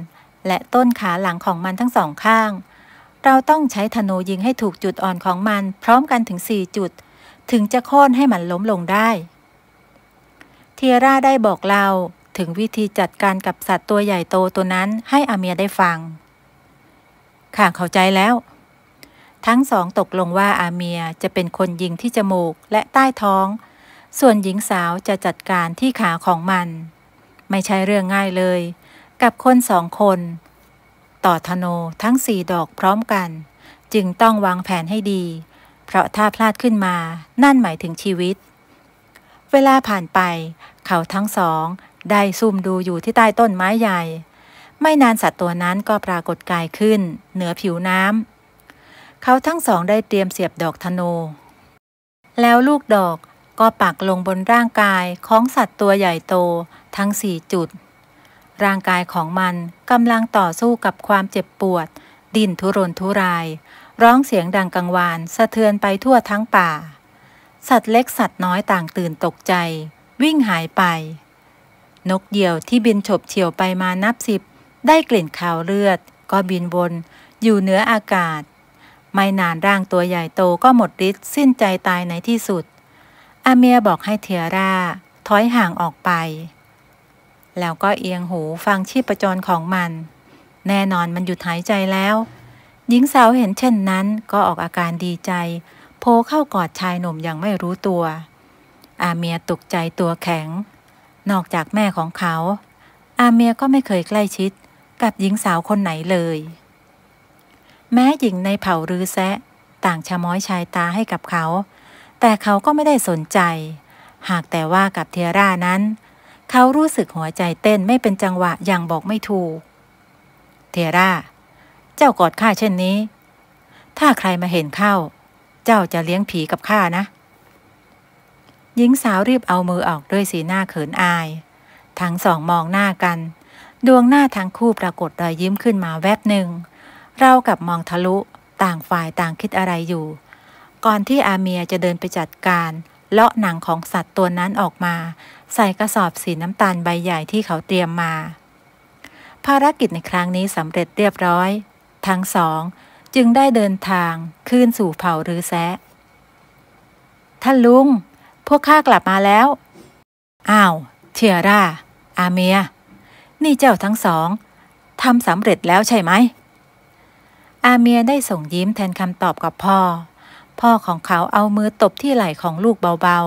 และต้นขาหลังของมันทั้งสองข้าง เราต้องใช้ธนูยิงให้ถูกจุดอ่อนของมันพร้อมกันถึงสี่จุด ถึงจะโค่นให้มันล้มลงได้เทียร่าได้บอกเราถึงวิธีจัดการกับสัตว์ตัวใหญ่โตตัวนั้นให้อาเมียได้ฟัง ข้าเข้าใจแล้ว ทั้งสองตกลงว่าอาเมียจะเป็นคนยิงที่จมูกและใต้ท้อง ส่วนหญิงสาวจะจัดการที่ขาของมัน ไม่ใช่เรื่องง่ายเลย กับคนสองคน ต่อธโนทั้งสี่ดอกพร้อมกัน จึงต้องวางแผนให้ดี เพราะถ้าพลาดขึ้นมานั่นหมายถึงชีวิตเวลาผ่านไปเขาทั้งสอง ได้ซุ่มดูอยู่ที่ใต้ต้นไม้ใหญ่ ไม่นานสัตว์ตัวนั้นก็ปรากฏกายขึ้น เหนือผิวน้ำเขาทั้งสองได้เตรียมเสียบดอกธนูแล้วลูกดอกก็ปักลงบนร่างกายของสัตว์ตัวใหญ่โตทั้งสี่จุด ร่างกายของมันกำลังต่อสู้กับความเจ็บปวด ดิ้นทุรนทุราย ร้องเสียงดังกังวานสะเทือนไปทั่วทั้งป่าสัตว์เล็กสัตว์น้อยต่างตื่นตกใจ วิ่งหายไป นกเหยี่ยวที่บินฉบเฉี่ยวไปมานับสิบ ได้กลิ่นขาวเลือด ก็บินวน อยู่เหนืออากาศ ไม่นานร่างตัวใหญ่โตก็หมดฤทธิ์สิ้นใจตายในที่สุด อาเมียบอกให้เทียร่าถอยห่างออกไป แล้วก็เอียงหูฟังชีพจรของมัน แน่นอนมันหยุดหายใจแล้ว หญิงสาวเห็นเช่นนั้นก็ออกอาการดีใจโผล่เข้ากอดชายหนุ่มอย่างไม่รู้ตัว อาเมียตกใจตัวแข็ง นอกจากแม่ของเขา อาเมียก็ไม่เคยใกล้ชิดกับหญิงสาวคนไหนเลย แม้หญิงในเผ่ารือแซะ ต่างชะม้อยชายตาให้กับเขา แต่เขาก็ไม่ได้สนใจ หากแต่ว่ากับเทียร่านั้น เขารู้สึกหัวใจเต้นไม่เป็นจังหวะอย่างบอกไม่ถูก เทียร่า เจ้ากอดข้าเช่นนี้ ถ้าใครมาเห็นเข้าเจ้าจะเลี้ยงผีกับข้านะ หญิงสาวรีบเอามือออกด้วยสีหน้าเขินอาย ทั้งสองมองหน้ากัน ดวงหน้าทั้งคู่ปรากฏรอยยิ้มขึ้นมาแวบหนึ่ง เรากับมองทะลุ ต่างฝ่ายต่างคิดอะไรอยู่ ก่อนที่อาเมียจะเดินไปจัดการ เลาะหนังของสัตว์ตัวนั้นออกมา ใส่กระสอบสีน้ำตาลใบใหญ่ที่เขาเตรียมมา ภารกิจในครั้งนี้สำเร็จเรียบร้อย ทั้งสองจึงได้เดินทางขึ้นสู่เผ่ารือแซะ ท่านลุง พวกข้ากลับมาแล้ว อ้าวเทียร่าอาเมีย นี่เจ้าทั้งสองทำสำเร็จแล้วใช่ไหมอาเมียได้ส่งยิ้มแทนคำตอบกับพ่อ พ่อของเขาเอามือตบที่ไหล่ของลูกเบา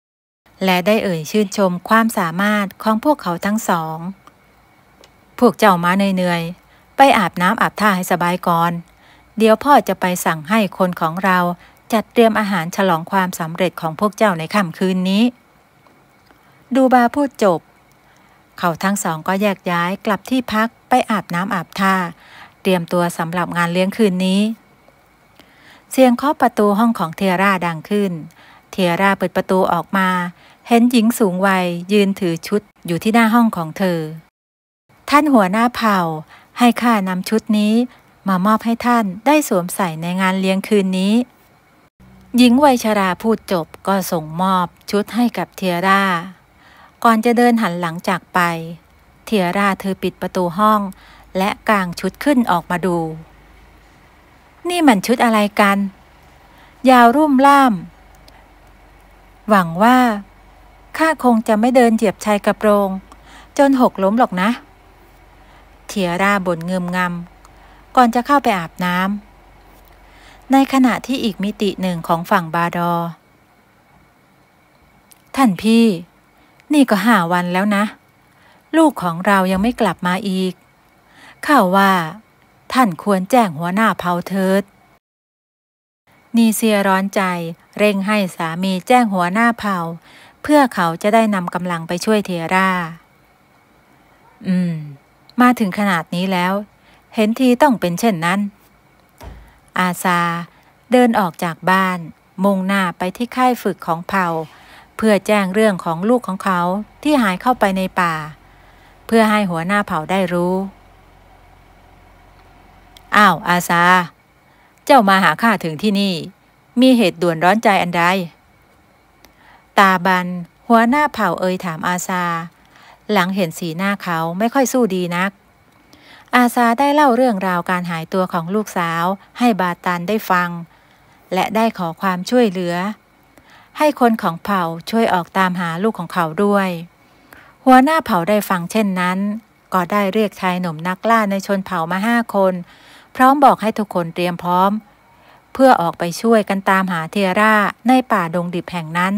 ๆ และได้เอ่ยชื่นชมความสามารถของพวกเขาทั้งสอง พวกเจ้ามาเหนื่อยๆ ไปอาบน้ำอาบท่าให้สบายก่อนเดี๋ยวพ่อจะไปสั่งให้คนของเราจัดเตรียมอาหารฉลองความสำเร็จของพวกเจ้าในค่ำคืนนี้ ดูบาพูดจบ เขาทั้งสองก็แยกย้ายกลับที่พักไปอาบน้ำอาบท่าเตรียมตัวสำหรับงานเลี้ยงคืนนี้ เสียงเคาะประตูห้องของเทียร่าดังขึ้น เทียร่าเปิดประตูออกมา เห็นหญิงสูงวัยยืนถือชุดอยู่ที่หน้าห้องของเธอ ท่านหัวหน้าเผ่า ให้ข้านำชุดนี้มามอบให้ท่านได้สวมใส่ในงานเลี้ยงคืนนี้ หญิงวัยชราพูดจบก็ส่งมอบชุดให้กับเทียร่า ก่อนจะเดินหันหลังจากไป เทียร่าเธอปิดประตูห้อง และกางชุดขึ้นออกมาดู นี่มันชุดอะไรกัน ยาวรุ่มล่ามหวังว่าข้าคงจะไม่เดินเหยียบชายกระโปรง จนหกล้มหรอกนะ เทียร่าบ่นเงืมงำก่อนจะเข้าไปอาบน้ำ ในขณะที่อีกมิติหนึ่งของฝั่งบาดอ ท่านพี่ นี่ก็ห้าวันแล้วนะ ลูกของเรายังไม่กลับมาอีก ข่าวว่า ท่านควรแจ้งหัวหน้าเผาเทิด นีเซียร้อนใจเร่งให้สามีแจ้งหัวหน้าเผาเพื่อเขาจะได้นำกำลังไปช่วยเทรา อืม มาถึงขนาดนี้แล้วเห็นทีต้องเป็นเช่นนั้น อาซาเดินออกจากบ้าน มุ่งหน้าไปที่ค่ายฝึกของเผ่า เพื่อแจ้งเรื่องของลูกของเขาที่หายเข้าไปในป่า เพื่อให้หัวหน้าเผ่าได้รู้ อ้าว อาซา เจ้ามาหาข้าถึงที่นี่ มีเหตุด่วนร้อนใจอันใด ตาบัน หัวหน้าเผ่าเอ่ยถามอาซา หลังเห็นสีหน้าเขาไม่ค่อยสู้ดีนักอาซาได้เล่าเรื่องราวการหายตัวของลูกสาวให้บาตันได้ฟัง และได้ขอความช่วยเหลือ ให้คนของเผ่าช่วยออกตามหาลูกของเขาด้วย หัวหน้าเผ่าได้ฟังเช่นนั้น ก็ได้เรียกชายหนุ่มนักล่าในชนเผ่ามาห้าคน พร้อมบอกให้ทุกคนเตรียมพร้อม เพื่อออกไปช่วยกันตามหาเทียร่าในป่าดงดิบแห่งนั้น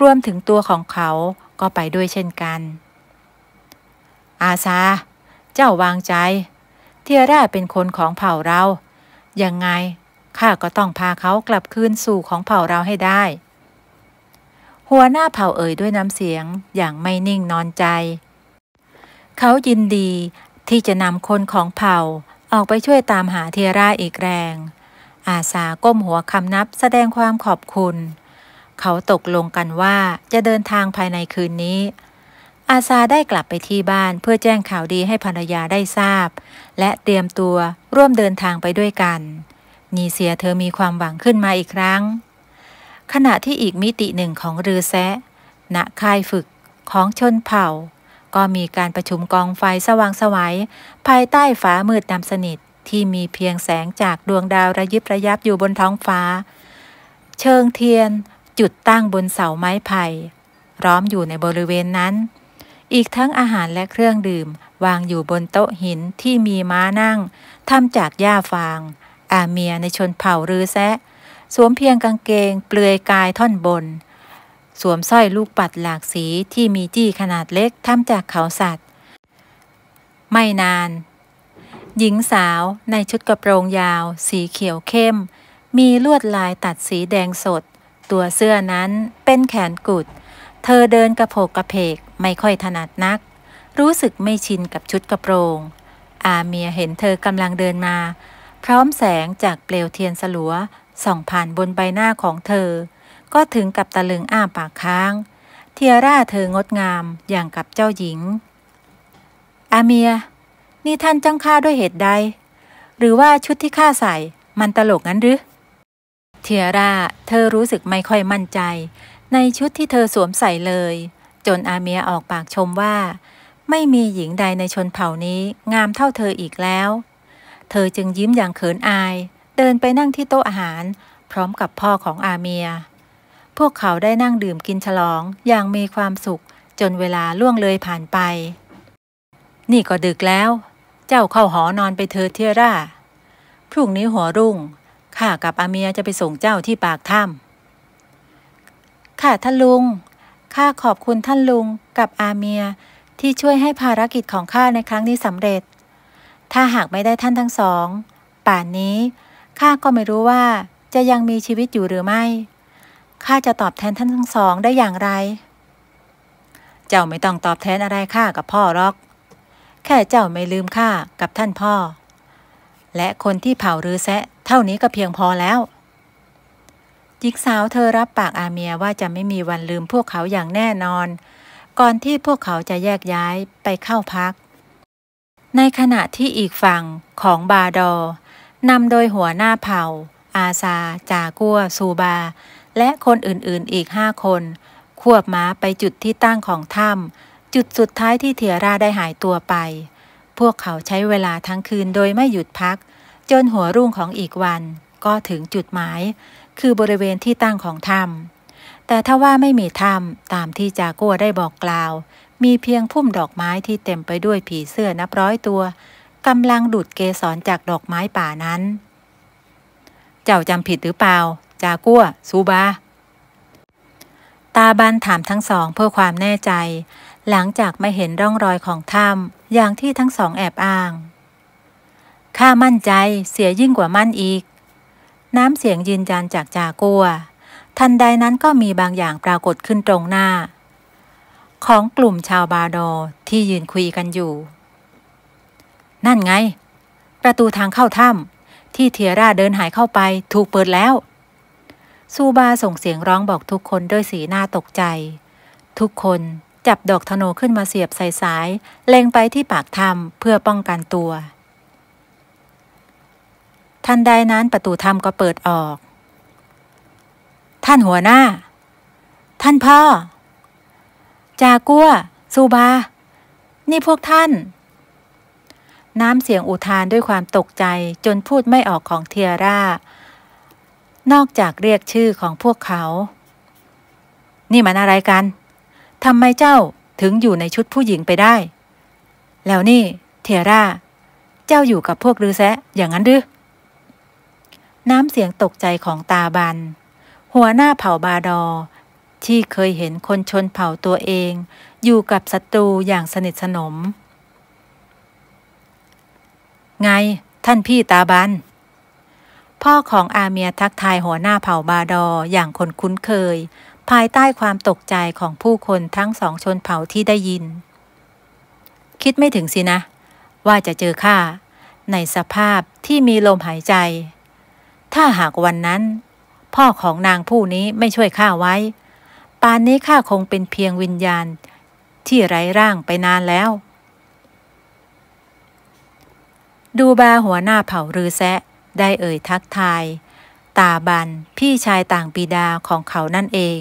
รวมถึงตัวของเขาก็ไปด้วยเช่นกัน อาซาเจ้าวางใจ เทียร่าเป็นคนของเผ่าเรา ยังไงข้าก็ต้องพาเขากลับคืนสู่ของเผ่าเราให้ได้ หัวหน้าเผ่าเอ่ยด้วยน้ำเสียงอย่างไม่นิ่งนอนใจ เขายินดีที่จะนำคนของเผ่าออกไปช่วยตามหาเทียร่าอีกแรง อาสาก้มหัวคำนับแสดงความขอบคุณ เขาตกลงกันว่าจะเดินทางภายในคืนนี้อาซาได้กลับไปที่บ้านเพื่อแจ้งข่าวดีให้ภรรยาได้ทราบ และเตรียมตัวร่วมเดินทางไปด้วยกัน นีเซียเธอมีความหวังขึ้นมาอีกครั้ง ขณะที่อีกมิติหนึ่งของรือแซะณค่ายฝึกของชนเผ่า ก็มีการประชุมกองไฟสว่างสวยัย ภายใต้ฟ้ามืดดำสนิทที่มีเพียงแสงจากดวงดาวระยิบระยับอยู่บนท้องฟ้า เชิงเทียนจุดตั้งบนเสาไม้ไผ่ร้อมอยู่ในบริเวณนั้นอีกทั้งอาหารและเครื่องดื่มวางอยู่บนโต๊ะหินที่มีม้านั่งทำจากหญ้าฟาง อาเมียในชนเผ่ารือแซะ สวมเพียงกางเกงเปลือยกายท่อนบน สวมสร้อยลูกปัดหลากสีที่มีจี้ขนาดเล็กทำจากเขาสัตว์ ไม่นาน หญิงสาวในชุดกระโปรงยาว สีเขียวเข้ม มีลวดลายตัดสีแดงสด ตัวเสื้อนั้นเป็นแขนกุดเธอเดินกระโผกกระเพกไม่ค่อยถนัดนัก รู้สึกไม่ชินกับชุดกระโปรง อาเมียเห็นเธอกำลังเดินมาพร้อมแสงจากเปลวเทียนสลัวส่องผ่านบนใบหน้าของเธอก็ถึงกับตะลึงอ้าปากค้าง เทียร่าเธองดงามอย่างกับเจ้าหญิง อาเมีย นี่ท่านจ้องข้าด้วยเหตุใดหรือว่าชุดที่ข้าใส่ มันตลกงั้นหรือเทียร่าเธอรู้สึกไม่ค่อยมั่นใจในชุดที่เธอสวมใส่เลย จนอาเมียออกปากชมว่า ไม่มีหญิงใดในชนเผ่านี้งามเท่าเธออีกแล้ว เธอจึงยิ้มอย่างเขินอาย เดินไปนั่งที่โต๊ะอาหาร พร้อมกับพ่อของอาเมีย พวกเขาได้นั่งดื่มกินฉลองอย่างมีความสุขจนเวลาล่วงเลยผ่านไป นี่ก็ดึกแล้ว เจ้าเข้าหอนอนไปเธอเทียร่าพรุ่งนี้หัวรุ่งข้ากับอาเมียจะไปส่งเจ้าที่ปากถ้ำค่ะท่านลุง ข้า ขอบคุณท่านลุงกับอาเมียที่ช่วยให้ภารกิจของข้าในครั้งนี้สำเร็จ ถ้าหากไม่ได้ท่านทั้งสอง ป่านนี้ ข้าก็ไม่รู้ว่าจะยังมีชีวิตอยู่หรือไม่ ข้าจะตอบแทนท่านทั้งสองได้อย่างไร เจ้าไม่ต้องตอบแทนอะไรข้ากับพ่อหรอก แค่เจ้าไม่ลืมข้ากับท่านพ่อ และคนที่เผารือแซะเท่านี้ก็เพียงพอแล้วหญิงสาวเธอรับปากอาเมียว่าจะไม่มีวันลืมพวกเขาอย่างแน่นอน ก่อนที่พวกเขาจะแยกย้ายไปเข้าพัก ในขณะที่อีกฝั่งของบาดอนำโดยหัวหน้าเผ่า อาซาจากัวซูบา และคนอื่นๆอีกห้าคน ควบม้าไปจุดที่ตั้งของถ้ำจุดสุดท้ายที่เทียราได้หายตัวไป พวกเขาใช้เวลาทั้งคืนโดยไม่หยุดพัก จนหัวรุ่งของอีกวัน ก็ถึงจุดหมายคือบริเวณที่ตั้งของถ้ำ แต่ถ้าว่าไม่มีถ้ำตามที่จากัวได้บอกกล่าว มีเพียงพุ่มดอกไม้ที่เต็มไปด้วยผีเสื้อนับร้อยตัวกำลังดูดเกสรจากดอกไม้ป่านั้น เจ้าจำผิดหรือเปล่า จากัวซูบาตาบันถามทั้งสองเพื่อความแน่ใจ หลังจากไม่เห็นร่องรอยของถ้ำอย่างที่ทั้งสองแอบอ้าง ข้ามั่นใจเสียยิ่งกว่ามั่นอีกน้ำเสียงยืนยันจากจากัว ทันใดนั้นก็มีบางอย่างปรากฏขึ้นตรงหน้า ของกลุ่มชาวบาโดที่ยืนคุยกันอยู่ นั่นไง ประตูทางเข้าถ้ำที่เทียร่าเดินหายเข้าไปถูกเปิดแล้ว ซูบาส่งเสียงร้องบอกทุกคนด้วยสีหน้าตกใจ ทุกคนจับดอกธนูขึ้นมาเสียบใส่สายเล็งไปที่ปากถ้ำเพื่อป้องกันตัวทันใดนั้นประตูถ้ำก็เปิดออก ท่านหัวหน้า ท่านพ่อ จากัวซูบา นี่พวกท่าน น้ำเสียงอุทานด้วยความตกใจจนพูดไม่ออกของเทียร่า นอกจากเรียกชื่อของพวกเขา นี่มันอะไรกัน ทำไมเจ้าถึงอยู่ในชุดผู้หญิงไปได้ แล้วนี่ เทียร่า เจ้าอยู่กับพวกรือแซะอย่างนั้นดื้อน้ำเสียงตกใจของตาบัน หัวหน้าเผ่าบาดอ ที่เคยเห็นคนชนเผ่าตัวเอง อยู่กับศัตรูอย่างสนิทสนม ไง ท่านพี่ตาบันพ่อของอาเมียทักทายหัวหน้าเผ่าบาดออย่างคนคุ้นเคย ภายใต้ความตกใจของผู้คนทั้งสองชนเผ่าที่ได้ยิน คิดไม่ถึงสินะ ว่าจะเจอข้าในสภาพที่มีลมหายใจถ้าหากวันนั้น พ่อของนางผู้นี้ไม่ช่วยข้าไว้ ปานนี้ข้าคงเป็นเพียงวิญญาณ ที่ไร้ร่างไปนานแล้ว ดูบาหัวหน้าเผ่ารือแซะ ได้เอ่ยทักทาย ตาบันพี่ชายต่างปีดาของเขานั่นเอง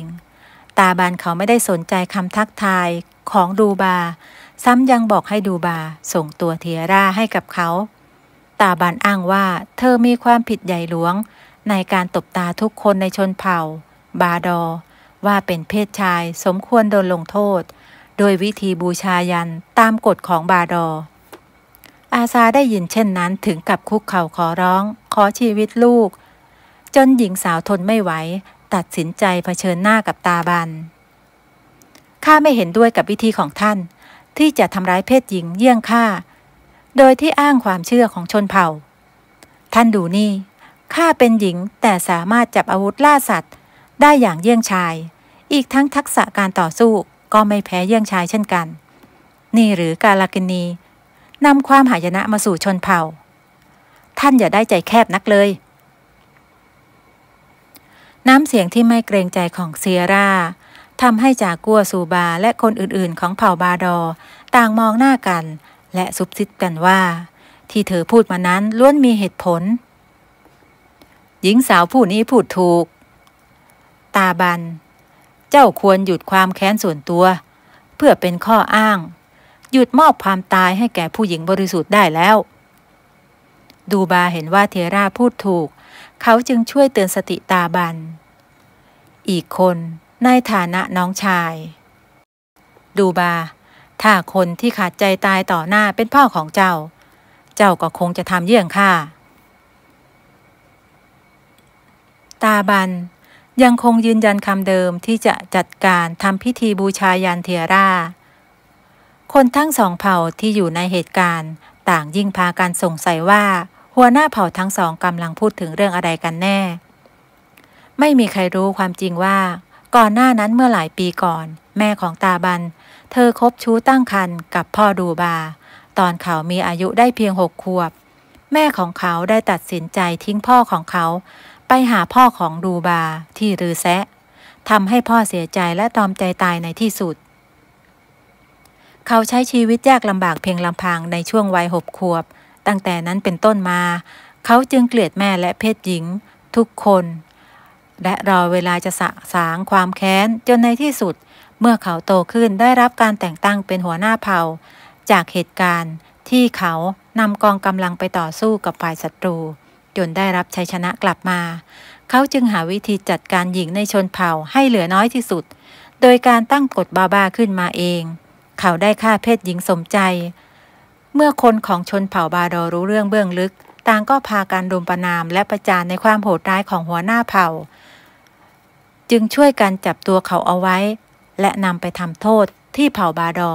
ตาบันเขาไม่ได้สนใจคำทักทายของดูบา ซ้ำยังบอกให้ดูบาส่งตัวเทียร่าให้กับเขาตาบันอ้างว่าเธอมีความผิดใหญ่หลวงในการตบตาทุกคนในชนเผ่า บาดอว่าเป็นเพศชายสมควรโดนลงโทษ โดยวิธีบูชายันตามกฎของบาดอ อาซาได้ยินเช่นนั้นถึงกับคุกเข่าขอร้อง ขอชีวิตลูก จนหญิงสาวทนไม่ไหว ตัดสินใจเผชิญหน้ากับตาบัน ข้าไม่เห็นด้วยกับวิธีของท่าน ที่จะทำร้ายเพศหญิงเยี่ยงข้าโดยที่อ้างความเชื่อของชนเผ่า ท่านดูนี่ข้าเป็นหญิงแต่สามารถจับอาวุธล่าสัตว์ ได้อย่างเยี่ยงชาย อีกทั้งทักษะการต่อสู้ก็ไม่แพ้เยี่ยงชายเช่นกัน นี่หรือกาลากินีนำความหายนะมาสู่ชนเผ่า ท่านอย่าได้ใจแคบนักเลย น้ำเสียงที่ไม่เกรงใจของเซียร่าทำให้จากัวซูบาและคนอื่นๆ ของเผ่าบาดอต่างมองหน้ากันและซุบซิบกันว่า ที่เธอพูดมานั้นล้วนมีเหตุผล หญิงสาวผู้นี้พูดถูก ตาบัน เจ้าควรหยุดความแค้นส่วนตัว เพื่อเป็นข้ออ้าง หยุดมอบความตายให้แก่ผู้หญิงบริสุทธิ์ได้แล้ว ดูบาเห็นว่าเทราพูดถูก เขาจึงช่วยเตือนสติตาบันอีกคนในฐานะน้องชาย ดูบาถ้าคนที่ขาดใจตายต่อหน้าเป็นพ่อของเจ้า เจ้าก็คงจะทำเยี่ยงข้าตาบันยังคงยืนยันคำเดิมที่จะจัดการทำพิธีบูชายันเทียร่า คนทั้งสองเผ่าที่อยู่ในเหตุการณ์ต่างยิ่งพากันสงสัยว่าหัวหน้าเผ่าทั้งสองกำลังพูดถึงเรื่องอะไรกันแน่ ไม่มีใครรู้ความจริงว่า ก่อนหน้านั้นเมื่อหลายปีก่อน แม่ของตาบันเธอคบชู้ตั้งครรภ์กับ พ่อ ดูบา ตอนเขามีอายุได้เพียงหกขวบ แม่ของเขาได้ตัดสินใจทิ้งพ่อของเขา ไปหาพ่อของดูบาที่รือแซะทำให้ พ่อเสียใจและตอมใจตายในที่สุด เขาใช้ชีวิตยากลำบากเพียงลำพังในช่วงวัยหกขวบ ตั้งแต่นั้นเป็นต้นมา เขาจึงเกลียดแม่และเพศหญิง ทุกคน และรอเวลาจะสะสางความแค้นจนในที่สุดเมื่อเขาโตขึ้นได้รับการแต่งตั้งเป็นหัวหน้าเผ่า จากเหตุการณ์ที่เขานำกองกำลังไปต่อสู้กับฝ่ายศัตรู จนได้รับชัยชนะกลับมา เขาจึงหาวิธีจัดการหญิงในชนเผ่าให้เหลือน้อยที่สุด โดยการตั้งกฎบาบาขึ้นมาเอง เขาได้ฆ่าเพศหญิงสมใจ เมื่อคนของชนเผ่าบาดอรู้เรื่องเบื้องลึกต่างก็พาการรุมประนามและประจานในความโหดร้ายของหัวหน้าเผ่า จึงช่วยกันจับตัวเขาเอาไว้และนำไปทำโทษที่เผ่าบาดอ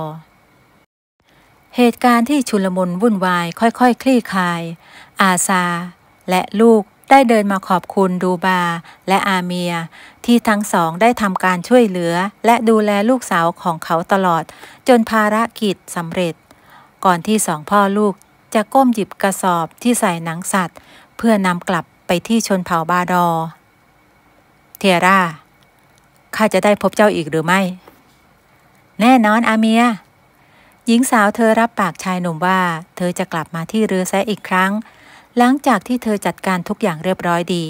เหตุการณ์ที่ชุลมุนวุ่นวายค่อยๆคคลี่คลาย อาซา และลูกได้เดินมาขอบคุณดูบาและอาเมีย ที่ทั้งสองได้ทำการช่วยเหลือ และดูแลลูกสาวของเขาตลอด จนภารกิจสำเร็จ ก่อนที่สองพ่อลูกจะก้มหยิบกระสอบที่ใส่หนังสัตว์ เพื่อนำกลับไปที่ชนเผ่าบาดอ เทียร่าข้าจะได้พบเจ้าอีกหรือไม่ แน่นอนอาเมีย หญิงสาวเธอรับปากชายหนุ่มว่า เธอจะกลับมาที่เรือแซอีกครั้ง หลังจากที่เธอจัดการทุกอย่างเรียบร้อยดี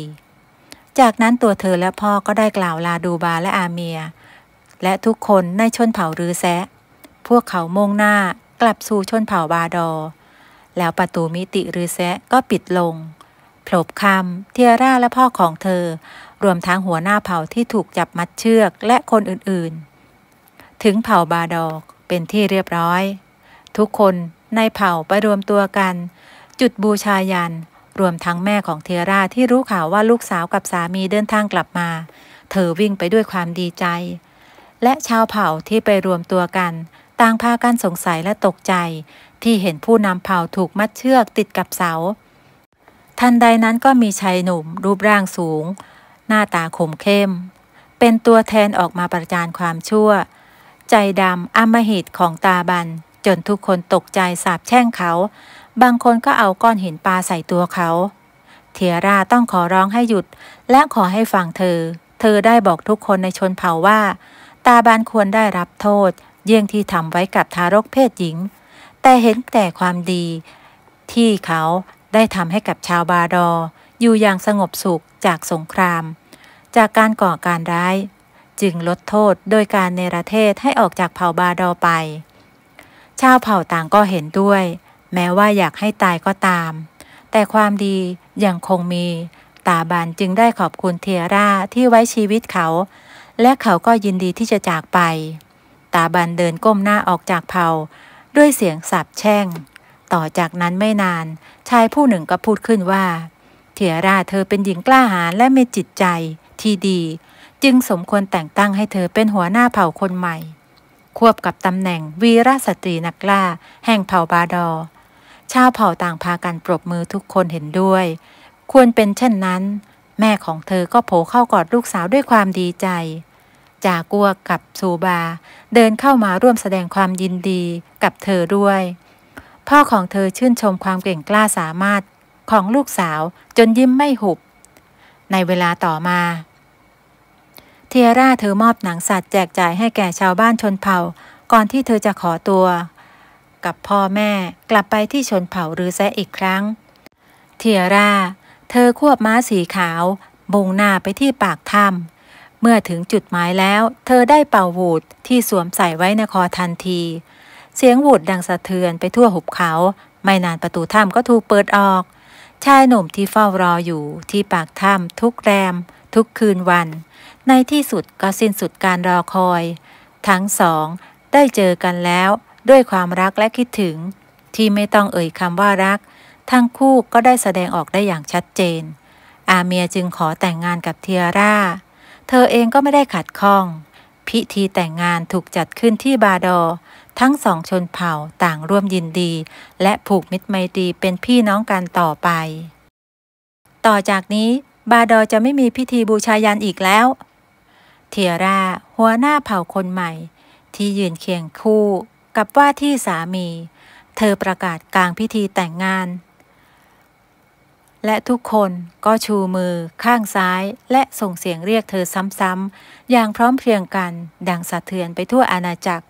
จากนั้นตัวเธอและพ่อก็ได้กล่าวลาดูบาและอาเมีย และทุกคนในชนเผ่ารือแซพวกเขามงหน้ากลับสู่ชนเผ่าบาดอ แล้วประตูมิติรือแซก็ปิดลงโผลบคำเทียร่าและพ่อของเธอรวมทั้งหัวหน้าเผ่าที่ถูกจับมัดเชือกและคนอื่น ๆ ถึงเผ่าบาดอกเป็นที่เรียบร้อย ทุกคนในเผ่าไปรวมตัวกัน จุดบูชายัน รวมทั้งแม่ของเทราที่รู้ข่าวว่าลูกสาวกับสามีเดินทางกลับมาเธอวิ่งไปด้วยความดีใจ และชาวเผ่าที่ไปรวมตัวกัน ต่างพากันสงสัยและตกใจที่เห็นผู้นำเผ่าถูกมัดเชือกติดกับเสาทันใดนั้นก็มีชายหนุ่มรูปร่างสูงน้าตาคมเข้ม เป็นตัวแทนออกมาประจานความชั่ว ใจดำอมหิตของตาบันจนทุกคนตกใจสาบแช่งเขา บางคนก็เอาก้อนหินปลาใส่ตัวเขา เทียราต้องขอร้องให้หยุดและขอให้ฟังเธอ เธอได้บอกทุกคนในชนเผ่าว่า ตาบันควรได้รับโทษ เยี่ยงที่ทำไว้กับทารกเพศหญิง แต่เห็นแต่ความดี ที่เขาได้ทำให้กับชาวบาดออยู่อย่างสงบสุขจากสงครามจากการก่อการร้าย จึงลดโทษโดยการเนรเทศให้ออกจากเผ่าบาดอไป ชาวเผ่าต่างก็เห็นด้วย แม้ว่าอยากให้ตายก็ตาม แต่ความดียังคงมี ตาบานจึงได้ขอบคุณเทียร่าที่ไว้ชีวิตเขา และเขาก็ยินดีที่จะจากไป ตาบานเดินก้มหน้าออกจากเผ่า ด้วยเสียงสาบแช่ง ต่อจากนั้นไม่นานชายผู้หนึ่งก็พูดขึ้นว่า เทียร่าเธอเป็นหญิงกล้าหาญและมีจิตใจที่ดีจึงสมควรแต่งตั้งให้เธอเป็นหัวหน้าเผ่าคนใหม่ ควบกับตำแหน่งวีรสตรีนักล่าแห่งเผ่าบาดอ ชาวเผ่าต่างพากันปรบมือทุกคนเห็นด้วย ควรเป็นเช่นนั้น แม่ของเธอก็โผเข้ากอดลูกสาวด้วยความดีใจจากัวกับซูบา เดินเข้ามาร่วมแสดงความยินดีกับเธอด้วย พ่อของเธอชื่นชมความเก่งกล้าสามารถ ของลูกสาวจนยิ้มไม่หุบในเวลาต่อมา เทียร่าเธอมอบหนังสัตว์แจกจ่ายให้แก่ชาวบ้านชนเผ่า ก่อนที่เธอจะขอตัวกับพ่อแม่กลับไปที่ชนเผ่ารือแซอีกครั้ง เทียร่าเธอควบม้าสีขาวบุงหน้าไปที่ปากถ้ำเมื่อถึงจุดหมายแล้ว เธอได้เป่าวูดที่สวมใส่ไว้ในคอทันที เสียงวูดดังสะเทือนไปทั่วหุบเขา ไม่นานประตูถ้ำก็ถูกเปิดออกชายหนุ่มที่เฝ้ารออยู่ที่ปากถ้ำทุกแรมทุกคืนวัน ในที่สุดก็สิ้นสุดการรอคอย ทั้งสอง ได้เจอกันแล้ว ด้วยความรักและคิดถึง ที่ไม่ต้องเอ่ยคำว่ารัก ทั้งคู่ก็ได้แสดงออกได้อย่างชัดเจน อาเมียจึงขอแต่งงานกับเทียร่าเธอเองก็ไม่ได้ขัดข้อง พิธีแต่งงานถูกจัดขึ้นที่บาดอทั้งสองชนเผ่าต่างร่วมยินดีและผูกมิตรไมตรีเป็นพี่น้องกันต่อไป ต่อจากนี้บาดอจะไม่มีพิธีบูชายันอีกแล้ว เทียร่าหัวหน้าเผ่าคนใหม่ ที่ยืนเคียงคู่กับว่าที่สามี เธอประกาศกลางพิธีแต่งงาน และทุกคนก็ชูมือข้างซ้าย และส่งเสียงเรียกเธอซ้ำๆ อย่างพร้อมเพรียงกัน ดังสะเทือนไปทั่วอาณาจักร